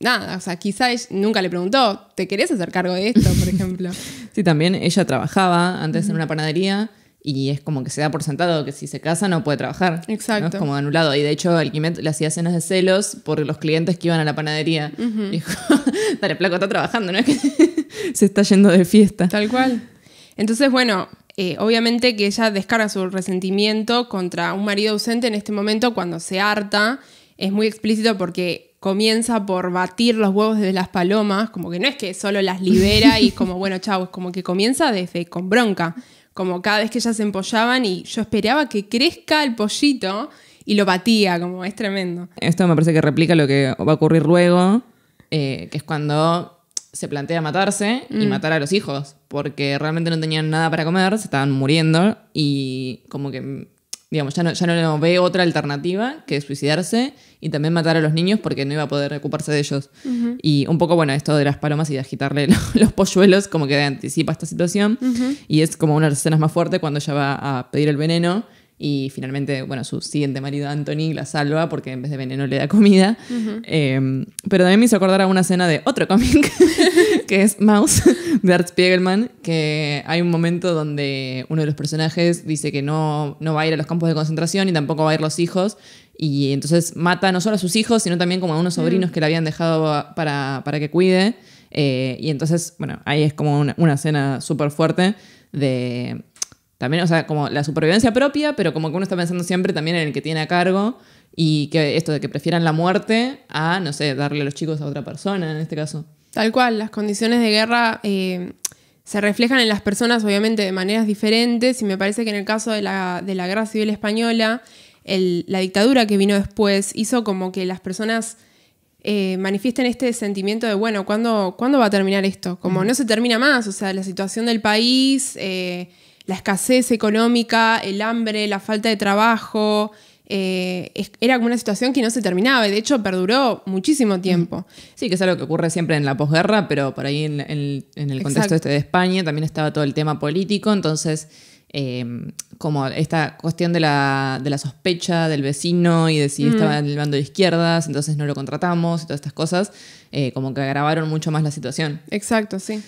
Speaker 1: nada, o sea, quizás nunca le preguntó, ¿te querés hacer cargo de esto, por ejemplo?
Speaker 2: sí, también ella trabajaba antes en una panadería y es como que se da por sentado que si se casa no puede trabajar. Exacto. Es como anulado. Y de hecho, Alquimet le hacía cenas de celos por los clientes que iban a la panadería. dijo, dale, placo, está trabajando, ¿no? Es que se está yendo de fiesta. Tal cual. Entonces, bueno, eh, obviamente
Speaker 1: que ella descarga su resentimiento contra un marido ausente en este momento cuando se harta. Es muy explícito porque comienza por batir los huevos de las palomas, como que no es que solo las libera y como, bueno, chavos es como que comienza desde con bronca como cada vez que ellas se empollaban y yo esperaba que crezca el pollito y lo batía, como es tremendo.
Speaker 2: Esto me parece que replica lo que va a ocurrir luego, eh, que es cuando se plantea matarse y mm. matar a los hijos, porque realmente no tenían nada para comer, se estaban muriendo y como que, mm, digamos, ya no, ya no veo otra alternativa que suicidarse y también matar a los niños porque no iba a poder ocuparse de ellos. Y un poco, bueno, esto de las palomas y de agitarle los, polluelos, como que anticipa esta situación. Y es como una de las escenas más fuertes cuando ella va a pedir el veneno y finalmente, bueno, su siguiente marido, Anthony, la salva porque en vez de veneno le da comida. Em, pero también me hizo acordar a una escena de otro cómic, que es Mouse, de Art Spiegelman, que hay un momento donde uno de los personajes dice que no, no va a ir a los campos de concentración y tampoco va a ir los hijos. Y entonces mata no solo a sus hijos, sino también como a unos sobrinos mm. que le habían dejado para, que cuide. Eh, y entonces, bueno, ahí es como una, una escena súper fuerte de también, o sea, como la supervivencia propia, pero como que uno está pensando siempre también en el que tiene a cargo y que esto de que prefieran la muerte a, no sé, darle los chicos a otra persona en este caso.
Speaker 1: Tal cual, las condiciones de guerra eh, se reflejan en las personas obviamente de maneras diferentes y me parece que en el caso de la, guerra civil española, la dictadura que vino después hizo como que las personas eh, manifiesten este sentimiento de, bueno, ¿cuándo, ¿cuándo va a terminar esto? Como no se termina más, o sea, la situación del país... Eh, la escasez económica, el hambre, la falta de trabajo. Eh, era como una situación que no se terminaba y de hecho perduró muchísimo mm. tiempo.
Speaker 2: Sí, que es algo que ocurre siempre en la posguerra, pero por ahí en, el contexto este de España también estaba todo el tema político, entonces eh, como esta cuestión de la, sospecha del vecino y de si mm. estaba en el bando de izquierdas, entonces no lo contratamos y todas estas cosas, eh, como que agravaron mucho más la situación. Exacto, sí.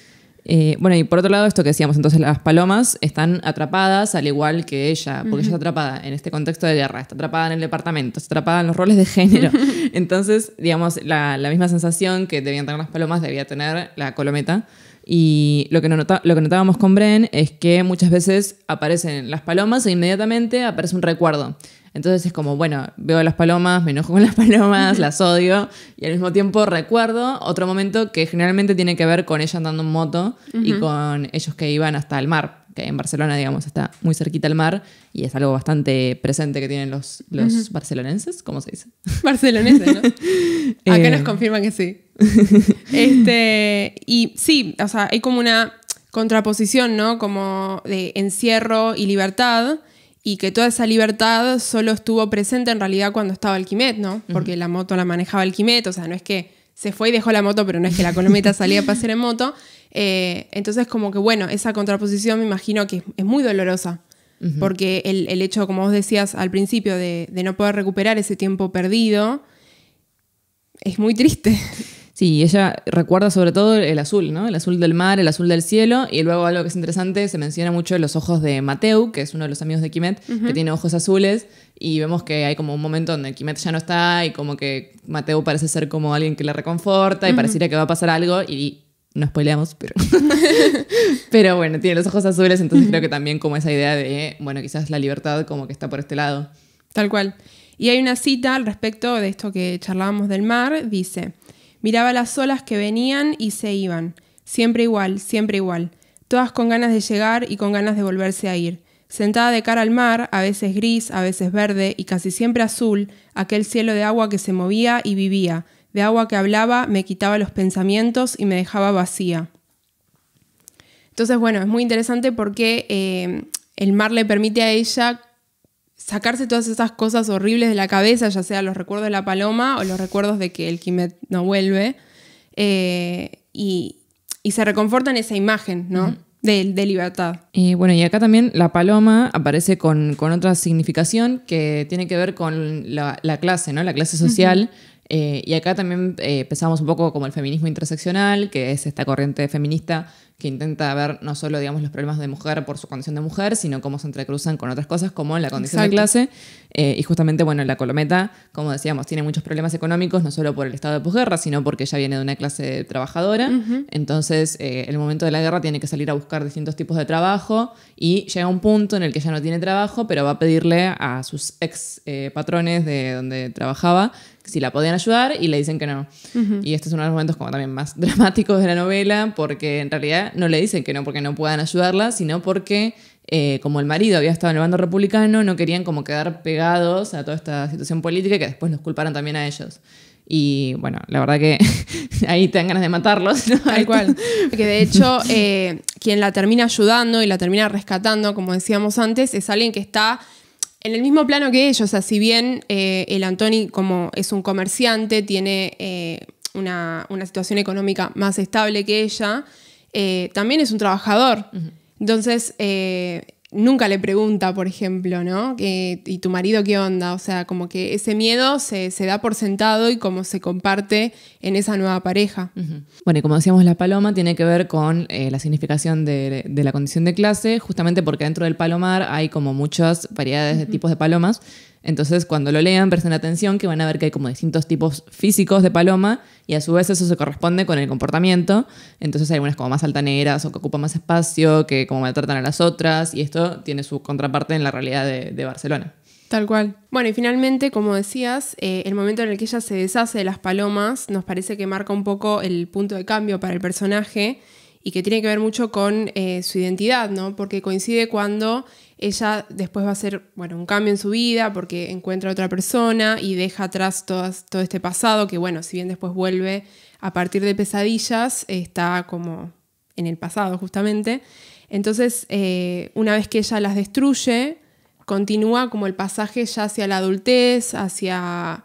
Speaker 2: Eh, bueno, y por otro lado, esto que decíamos, entonces las palomas están atrapadas al igual que ella, porque ella está atrapada en este contexto de guerra, está atrapada en el departamento, está atrapada en los roles de género. Entonces, digamos, la, misma sensación que debían tener las palomas debía tener la colometa. Y lo que, lo que notábamos con Bren es que muchas veces aparecen las palomas e inmediatamente aparece un recuerdo. Entonces es como, bueno, veo a las palomas, me enojo con las palomas, las odio y al mismo tiempo recuerdo otro momento que generalmente tiene que ver con ella andando en moto y con ellos que iban hasta el mar, que en Barcelona, digamos, está muy cerquita al mar y es algo bastante presente que tienen los, los barcelonenses, ¿cómo se dice? Barceloneses, ¿no? Acá eh. nos confirman
Speaker 1: que sí. Este, y sí, o sea, hay como una contraposición, ¿no? Como de encierro y libertad y que toda esa libertad solo estuvo presente en realidad cuando estaba el Quimet, ¿no? Porque la moto la manejaba el Quimet, o sea, no es que se fue y dejó la moto, pero no es que la colometa salía a pasear en moto. Eh, entonces, como que bueno, esa contraposición me imagino que es, muy dolorosa, porque el, hecho, como vos decías al principio, de, de no poder recuperar ese tiempo perdido,
Speaker 2: es muy triste. Sí, ella recuerda sobre todo el azul, ¿no? El azul del mar, el azul del cielo. Y luego algo que es interesante, se menciona mucho los ojos de Mateu, que es uno de los amigos de Kimet, que tiene ojos azules. Y vemos que hay como un momento donde Kimet ya no está y como que Mateu parece ser como alguien que la reconforta y parece pareciera que va a pasar algo. Y no spoileamos, pero. pero bueno, tiene los ojos azules, entonces creo que también como esa idea de, bueno, quizás la libertad como que está por este lado. Tal cual. Y hay una cita al respecto
Speaker 1: de esto que charlábamos del mar, dice. Miraba las olas que venían y se iban. Siempre igual, siempre igual. Todas con ganas de llegar y con ganas de volverse a ir. Sentada de cara al mar, a veces gris, a veces verde y casi siempre azul, aquel cielo de agua que se movía y vivía, de agua que hablaba, me quitaba los pensamientos y me dejaba vacía. Entonces, bueno, es muy interesante porque eh, el mar le permite a ella sacarse todas esas cosas horribles de la cabeza, ya sea los recuerdos de la paloma o los recuerdos de que el Kimet no vuelve, eh, y, se reconforta en esa imagen, ¿no? de, libertad.
Speaker 2: Y bueno, y acá también la paloma aparece con, otra significación que tiene que ver con la, clase, ¿no? La clase social. Eh, y acá también eh, pensamos un poco como el feminismo interseccional, que es esta corriente feminista que intenta ver no solo digamos, los problemas de mujer por su condición de mujer, sino cómo se entrecruzan con otras cosas como la condición de clase. Eh, y justamente, bueno, la Colometa, como decíamos, tiene muchos problemas económicos, no solo por el estado de posguerra, sino porque ella viene de una clase trabajadora. Entonces, eh, el momento de la guerra tiene que salir a buscar distintos tipos de trabajo y llega a un punto en el que ya no tiene trabajo, pero va a pedirle a sus ex eh, patrones de donde trabajaba si la podían ayudar y le dicen que no. Y este es uno de los momentos como también más dramáticos de la novela, porque en realidad no le dicen que no porque no puedan ayudarla, sino porque eh, como el marido había estado en el bando republicano, no querían como quedar pegados a toda esta situación política y que después nos culparan también a ellos. Y bueno, la verdad que ahí tengan ganas de matarlos. Tal cual.
Speaker 1: Que de hecho, eh, quien la termina ayudando y la termina rescatando, como decíamos antes, es alguien que está en el mismo plano que ellos. O sea, si bien eh, el Antoni, como es un comerciante, tiene una, una situación económica más estable que ella, eh, también es un trabajador. Entonces, eh, nunca le pregunta, por ejemplo, ¿no? ¿Y tu marido qué onda? O sea, como que ese miedo se, da por sentado y como se comparte en esa nueva pareja.
Speaker 2: Bueno, y como decíamos, la paloma tiene que ver con eh, la significación de, la condición de clase, justamente porque dentro del palomar hay como muchas variedades de tipos de palomas. Entonces, cuando lo lean, presten atención que van a ver que hay como distintos tipos físicos de paloma y a su vez eso se corresponde con el comportamiento. Entonces, hay unas como más altaneras o que ocupan más espacio, que como maltratan a las otras y esto tiene su contraparte en la realidad de, Barcelona.
Speaker 1: Tal cual. Bueno, y finalmente, como decías, eh, el momento en el que ella se deshace de las palomas nos parece que marca un poco el punto de cambio para el personaje y que tiene que ver mucho con eh, su identidad, ¿no? Porque coincide cuando ella después va a hacer bueno, un cambio en su vida porque encuentra a otra persona y deja atrás todo este pasado que, bueno, si bien después vuelve a partir de pesadillas, está como en el pasado justamente. Entonces, eh, una vez que ella las destruye, continúa como el pasaje ya hacia la adultez, hacia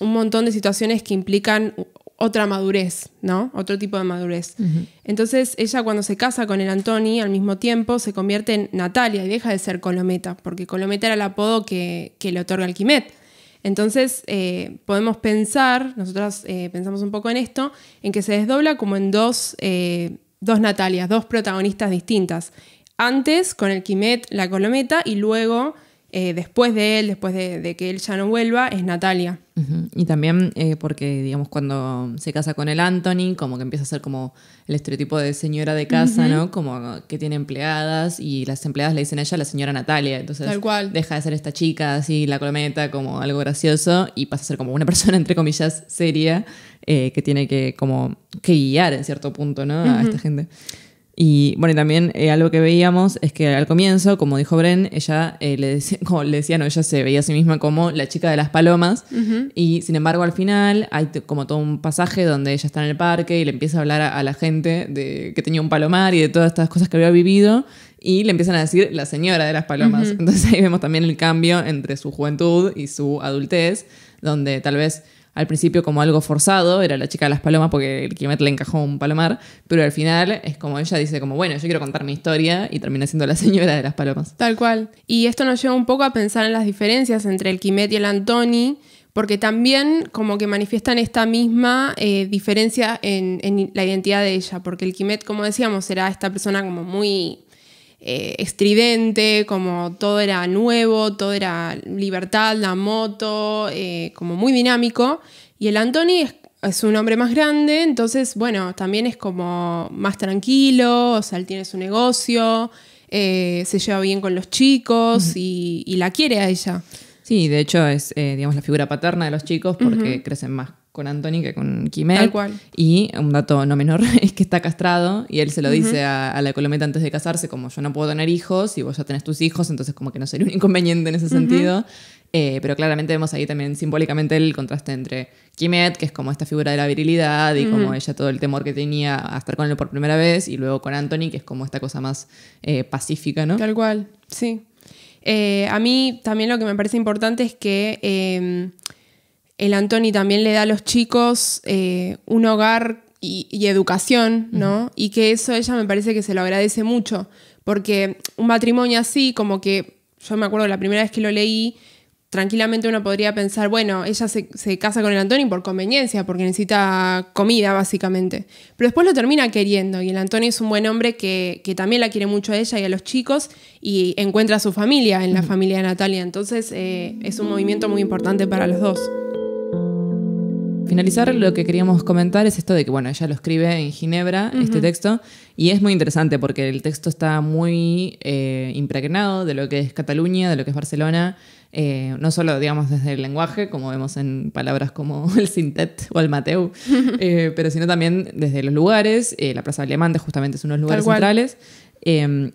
Speaker 1: un montón de situaciones que implican otra madurez, ¿no? Otro tipo de madurez. Entonces ella cuando se casa con el Antoni al mismo tiempo se convierte en Natalia y deja de ser Colometa, porque Colometa era el apodo que, le otorga el Quimet. Entonces eh, podemos pensar, nosotras eh, pensamos un poco en esto, en que se desdobla como en dos, eh, dos Natalias, dos protagonistas distintas. Antes con el Quimet, la Colometa, y luego eh, después de él, después de, que él ya no vuelva, es Natalia.
Speaker 2: Y también eh, porque, digamos, cuando se casa con el Anthony, como que empieza a ser como el estereotipo de señora de casa, ¿no? Como que tiene empleadas y las empleadas le dicen a ella la señora Natalia. Entonces Tal cual. deja de ser esta chica así, la colmeta, como algo gracioso y pasa a ser como una persona, entre comillas, seria eh, que tiene que como que guiar en cierto punto, ¿no? A esta gente. Y bueno, y también eh, algo que veíamos es que al comienzo, como dijo Bren, ella eh, como le decía, no, ella se veía a sí misma como la chica de las palomas. Y sin embargo, al final hay como todo un pasaje donde ella está en el parque y le empieza a hablar a, la gente de que tenía un palomar y de todas estas cosas que había vivido. Y le empiezan a decir la señora de las palomas. Entonces ahí vemos también el cambio entre su juventud y su adultez, donde tal vez al principio como algo forzado, era la chica de las palomas porque el Kimet le encajó un palomar, pero al final es como ella dice como, bueno, yo quiero contar mi historia y termina siendo la señora de las palomas. Tal cual.
Speaker 1: Y esto nos lleva un poco a pensar en las diferencias entre el Kimet y el Antoni, porque también como que manifiestan esta misma eh, diferencia en, en la identidad de ella, porque el Kimet, como decíamos, era esta persona como muy eh, estridente, como todo era nuevo, todo era libertad, la moto, eh, como muy dinámico. Y el Anthony es, un hombre más grande, entonces, bueno, también es como más tranquilo, o sea, él tiene su negocio, eh, se lleva bien con los chicos y, la quiere a ella.
Speaker 2: Sí, de hecho es, digamos, la figura paterna de los chicos porque crecen más con Anthony que con Kimet. Tal cual. Y un dato no menor es que está castrado y él se lo dice a, la Colometa antes de casarse, como yo no puedo tener hijos y vos ya tenés tus hijos, entonces como que no sería un inconveniente en ese sentido. Eh, pero claramente vemos ahí también simbólicamente el contraste entre Kimet, que es como esta figura de la virilidad y como ella todo el temor que tenía a estar con él por primera vez, y luego con Anthony, que es como esta cosa más eh, pacífica, ¿no? Tal cual, sí.
Speaker 1: Eh, a mí también lo que me parece importante es que em, el Antoni también le da a los chicos eh, un hogar y, educación, ¿no? Y que eso ella me parece que se lo agradece mucho, porque un matrimonio así, como que yo me acuerdo la primera vez que lo leí, tranquilamente uno podría pensar, bueno, ella se, casa con el Antoni por conveniencia, porque necesita comida, básicamente. Pero después lo termina queriendo y el Antoni es un buen hombre que, que, también la quiere mucho a ella y a los chicos y encuentra a su familia en la familia de Natalia. Entonces eh, es un movimiento muy importante para los dos
Speaker 2: finalizar, lo que queríamos comentar es esto de que, bueno, ella lo escribe en Ginebra, este texto, y es muy interesante porque el texto está muy eh, impregnado de lo que es Cataluña, de lo que es Barcelona, eh, no solo, digamos, desde el lenguaje, como vemos en palabras como el Sintet o el Mateu, eh, pero sino también desde los lugares, la Plaza de Alemanda justamente es uno de los lugares centrales.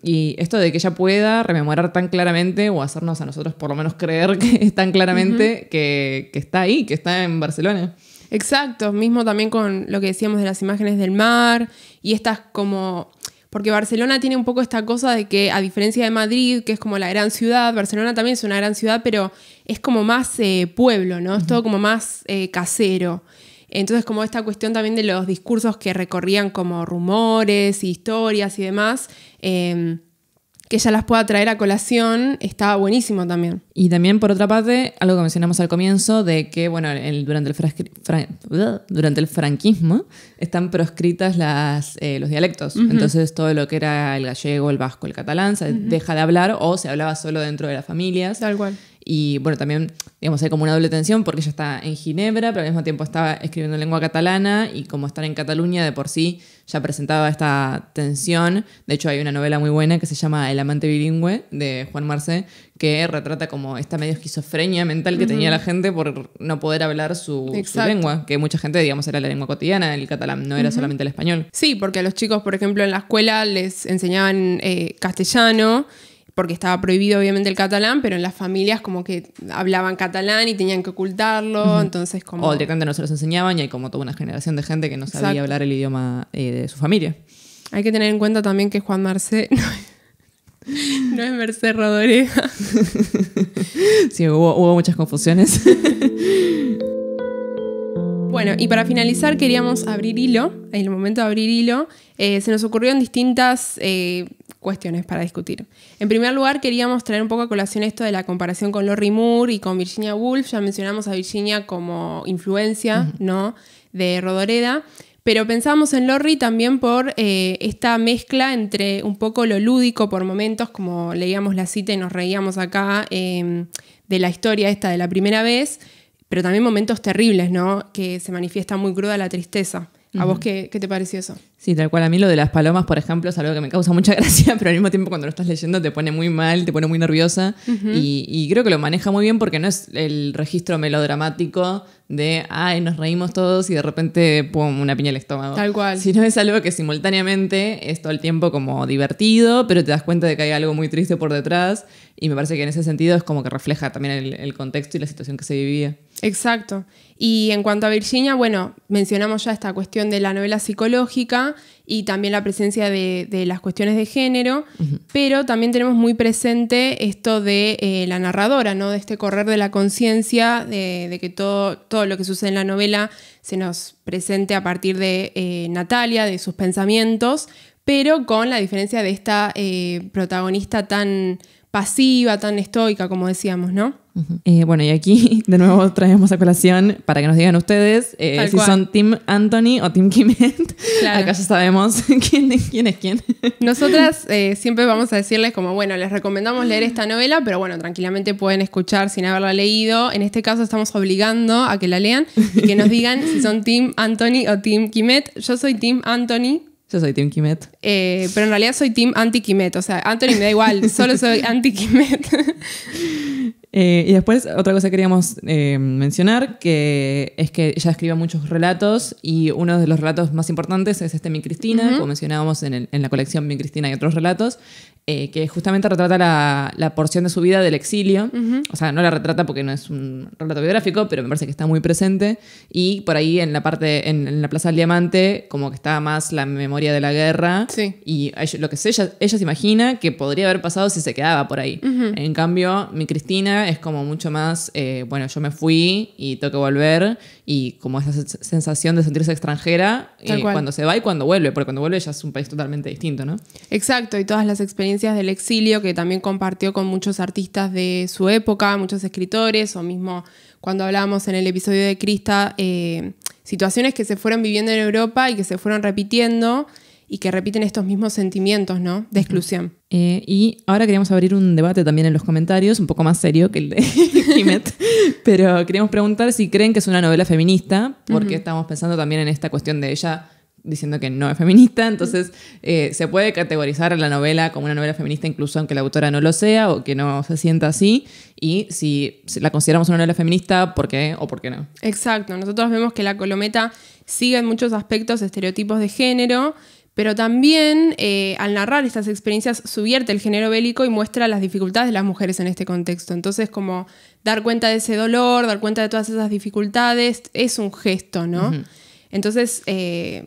Speaker 2: y esto de que ella pueda rememorar tan claramente o hacernos a nosotros por lo menos creer que es tan claramente que, que, está ahí, que está en Barcelona. Exacto, mismo también con
Speaker 1: lo que decíamos de las imágenes del
Speaker 2: mar y estas
Speaker 1: como... Porque Barcelona tiene un poco esta cosa de que, a diferencia de Madrid, que es como la gran ciudad, Barcelona también es una gran ciudad, pero es como más eh, pueblo, ¿no? Es todo como más eh, casero. Entonces, como esta cuestión también de los discursos que recorrían como rumores, historias y demás, eh, que ella las pueda traer a colación, está buenísimo también.
Speaker 2: Y también, por otra parte, algo que mencionamos al comienzo, de que, bueno, el, durante, el durante el franquismo están proscritas las, eh, los dialectos. Entonces, todo lo que era el gallego, el vasco, el catalán, se deja de hablar o se hablaba solo dentro de las familias. Tal cual. Y bueno, también, digamos, hay como una doble tensión porque ella está en Ginebra, pero al mismo tiempo estaba escribiendo en lengua catalana y como estar en Cataluña de por sí ya presentaba esta tensión. De hecho, hay una novela muy buena que se llama El amante bilingüe de Juan Marcé, que retrata como esta medio esquizofrenia mental que tenía la gente por no poder hablar su, lengua, que mucha gente, digamos, era la lengua cotidiana, el catalán, no era solamente el español. Sí, porque a los chicos,
Speaker 1: por ejemplo, en la escuela les enseñaban eh, castellano porque estaba prohibido obviamente el catalán, pero en las familias como que hablaban catalán y tenían que ocultarlo, entonces como... O
Speaker 2: directamente no se los enseñaban y hay como toda una generación de gente que no sabía hablar el idioma eh, de su familia. Hay que tener en cuenta también que Juan Marcé
Speaker 1: no, es Merced Rodoreja
Speaker 2: sí, hubo muchas confusiones.
Speaker 1: Bueno, y para finalizar queríamos abrir hilo, en el momento de abrir hilo, eh, se nos ocurrieron distintas eh, cuestiones para discutir. En primer lugar, queríamos traer un poco a colación esto de la comparación con Lori Moore y con Virginia Woolf. Ya mencionamos a Virginia como influencia, De Rodoreda. Pero pensamos en Lorry también por eh, esta mezcla entre un poco lo lúdico por momentos, como leíamos la cita y nos reíamos acá em, de la historia esta de la primera vez, pero también momentos terribles, ¿no? Que se manifiesta muy cruda la tristeza. ¿A vos qué, te pareció eso?
Speaker 2: Sí, tal cual. A mí lo de las palomas, por ejemplo, es algo que me causa mucha gracia, pero al mismo tiempo cuando lo estás leyendo te pone muy mal, te pone muy nerviosa. y, creo que lo maneja muy bien porque no es el registro melodramático de, ay, nos reímos todos y de repente, pum, una piña el estómago. Tal cual. Sino es algo que simultáneamente es todo el tiempo como divertido, pero te das cuenta de que hay algo muy triste por detrás. Y me parece que en ese sentido es como que refleja también el contexto y la situación que se vivía. Exacto.
Speaker 1: Y en cuanto a Virginia, bueno, mencionamos ya esta cuestión de la novela psicológica y también la presencia de, las cuestiones de género, pero también tenemos muy presente esto de eh, la narradora, ¿no? de este correr de la conciencia, de, que todo, lo que sucede en la novela se nos presente a partir de eh, Natalia, de sus pensamientos, pero con la diferencia de esta eh, protagonista tan pasiva, tan estoica, como decíamos, ¿no?
Speaker 2: Eh, bueno, y aquí de nuevo traemos a colación para que nos digan ustedes eh, si son Tim Anthony o Tim Kimet. Acá ya sabemos quién, es quién.
Speaker 1: Nosotras eh, siempre vamos a decirles como, bueno, les recomendamos leer esta novela, pero bueno, tranquilamente pueden escuchar sin haberla leído. En este caso estamos obligando a que la lean y que nos digan si son Tim Anthony o Tim Kimet. Yo soy Tim Anthony,
Speaker 2: yo soy Team Kimet.
Speaker 1: Eh, pero en realidad soy Team Anti-Kimet. O sea, Anthony me da igual, solo soy Anti-Kimet.
Speaker 2: Eh, y después, otra cosa que queríamos eh, mencionar, que es que ella escribe muchos relatos y uno de los relatos más importantes es este Mi Cristina, como mencionábamos en, en, la colección Mi Cristina y otros relatos, eh, que justamente retrata la, la, porción de su vida del exilio. O sea, no la retrata porque no es un relato biográfico, pero me parece que está muy presente. Y por ahí en la parte, en, la Plaza del Diamante, como que está más la memoria de la guerra. Y lo que sé, ella, ella, se imagina que podría haber pasado si se quedaba por ahí. En cambio, mi Cristina es como mucho más, eh, bueno, yo me fui y tengo que volver. Y como esa sensación de sentirse extranjera eh, cuando se va y cuando vuelve, porque cuando vuelve ya es un país totalmente distinto, ¿no?
Speaker 1: Exacto, y todas las experiencias del exilio que también compartió con muchos artistas de su época, muchos escritores, o mismo cuando hablábamos en el episodio de Crista, eh, situaciones que se fueron viviendo en Europa y que se fueron repitiendo y que repiten estos mismos sentimientos, ¿no? De exclusión.
Speaker 2: Eh, y ahora queríamos abrir un debate también en los comentarios, un poco más serio que el de Kimet, pero queríamos preguntar si creen que es una novela feminista, porque estamos pensando también en esta cuestión de ella diciendo que no es feminista, entonces eh, se puede categorizar la novela como una novela feminista incluso aunque la autora no lo sea o que no se sienta así, y si la consideramos una novela feminista, ¿por qué o por qué no?
Speaker 1: Exacto, nosotros vemos que la colometa sigue en muchos aspectos estereotipos de género, pero también eh, al narrar estas experiencias subierte el género bélico y muestra las dificultades de las mujeres en este contexto. Entonces, como dar cuenta de ese dolor, dar cuenta de todas esas dificultades, es un gesto, ¿no? Entonces, eh,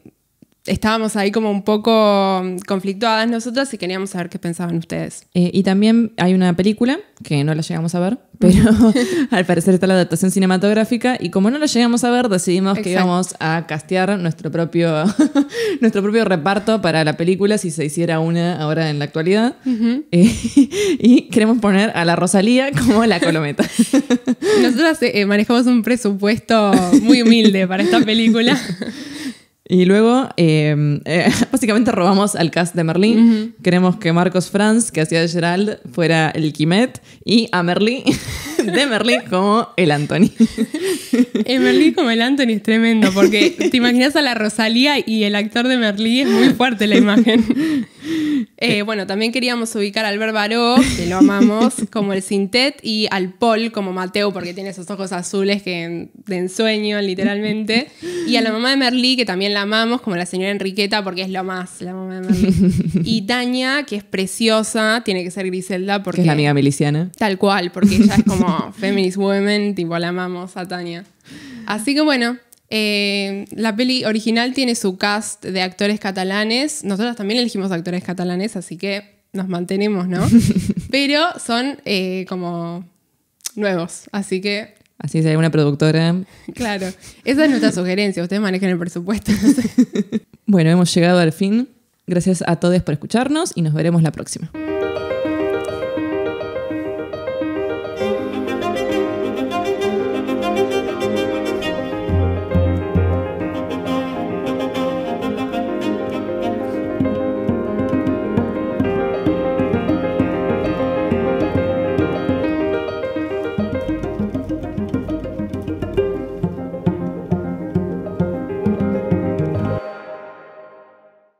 Speaker 1: estábamos ahí como un poco
Speaker 2: mm, conflictuadas nosotras y queríamos saber qué pensaban ustedes. Eh, y también hay una película que no la llegamos a ver, pero al parecer está la adaptación cinematográfica y como no la llegamos a ver decidimos que íbamos a castear nuestro propio, nuestro propio reparto para la película si se hiciera una ahora en la actualidad
Speaker 1: eh,
Speaker 2: y queremos poner a la Rosalía como la colometa.
Speaker 1: Nosotras eh, manejamos un presupuesto muy humilde para esta película.
Speaker 2: Y luego, em, eh, básicamente robamos al cast de Merlín. Queremos que Marcos Franz, que hacía de Gerald, fuera el Quimet y a Merlí, de Merlín como el Anthony.
Speaker 1: el Merlí como el Anthony es tremendo, porque te imaginas a la Rosalía y el actor de Merlí es muy fuerte la imagen. Eh, bueno, también queríamos ubicar al Bárbaro, que lo amamos, como el Sintet, y al Paul como Mateo, porque tiene esos ojos azules que de ensueño, literalmente. Y a la mamá de Merlí, que también la amamos, como la señora Enriqueta, porque es lo más, la y Tania, que es preciosa, tiene que ser Griselda porque... es la amiga miliciana. Tal cual, porque ella es como feminist woman, tipo la amamos a Tania. Así que bueno, eh, la peli original tiene su cast de actores catalanes. Nosotros también elegimos actores catalanes, así que nos mantenemos, ¿no? Pero son eh, como nuevos, así que
Speaker 2: Así si hay una productora.
Speaker 1: Claro, esa es nuestra sugerencia, ustedes manejan el presupuesto.
Speaker 2: bueno, hemos llegado al fin. Gracias a todos por escucharnos y nos veremos la próxima.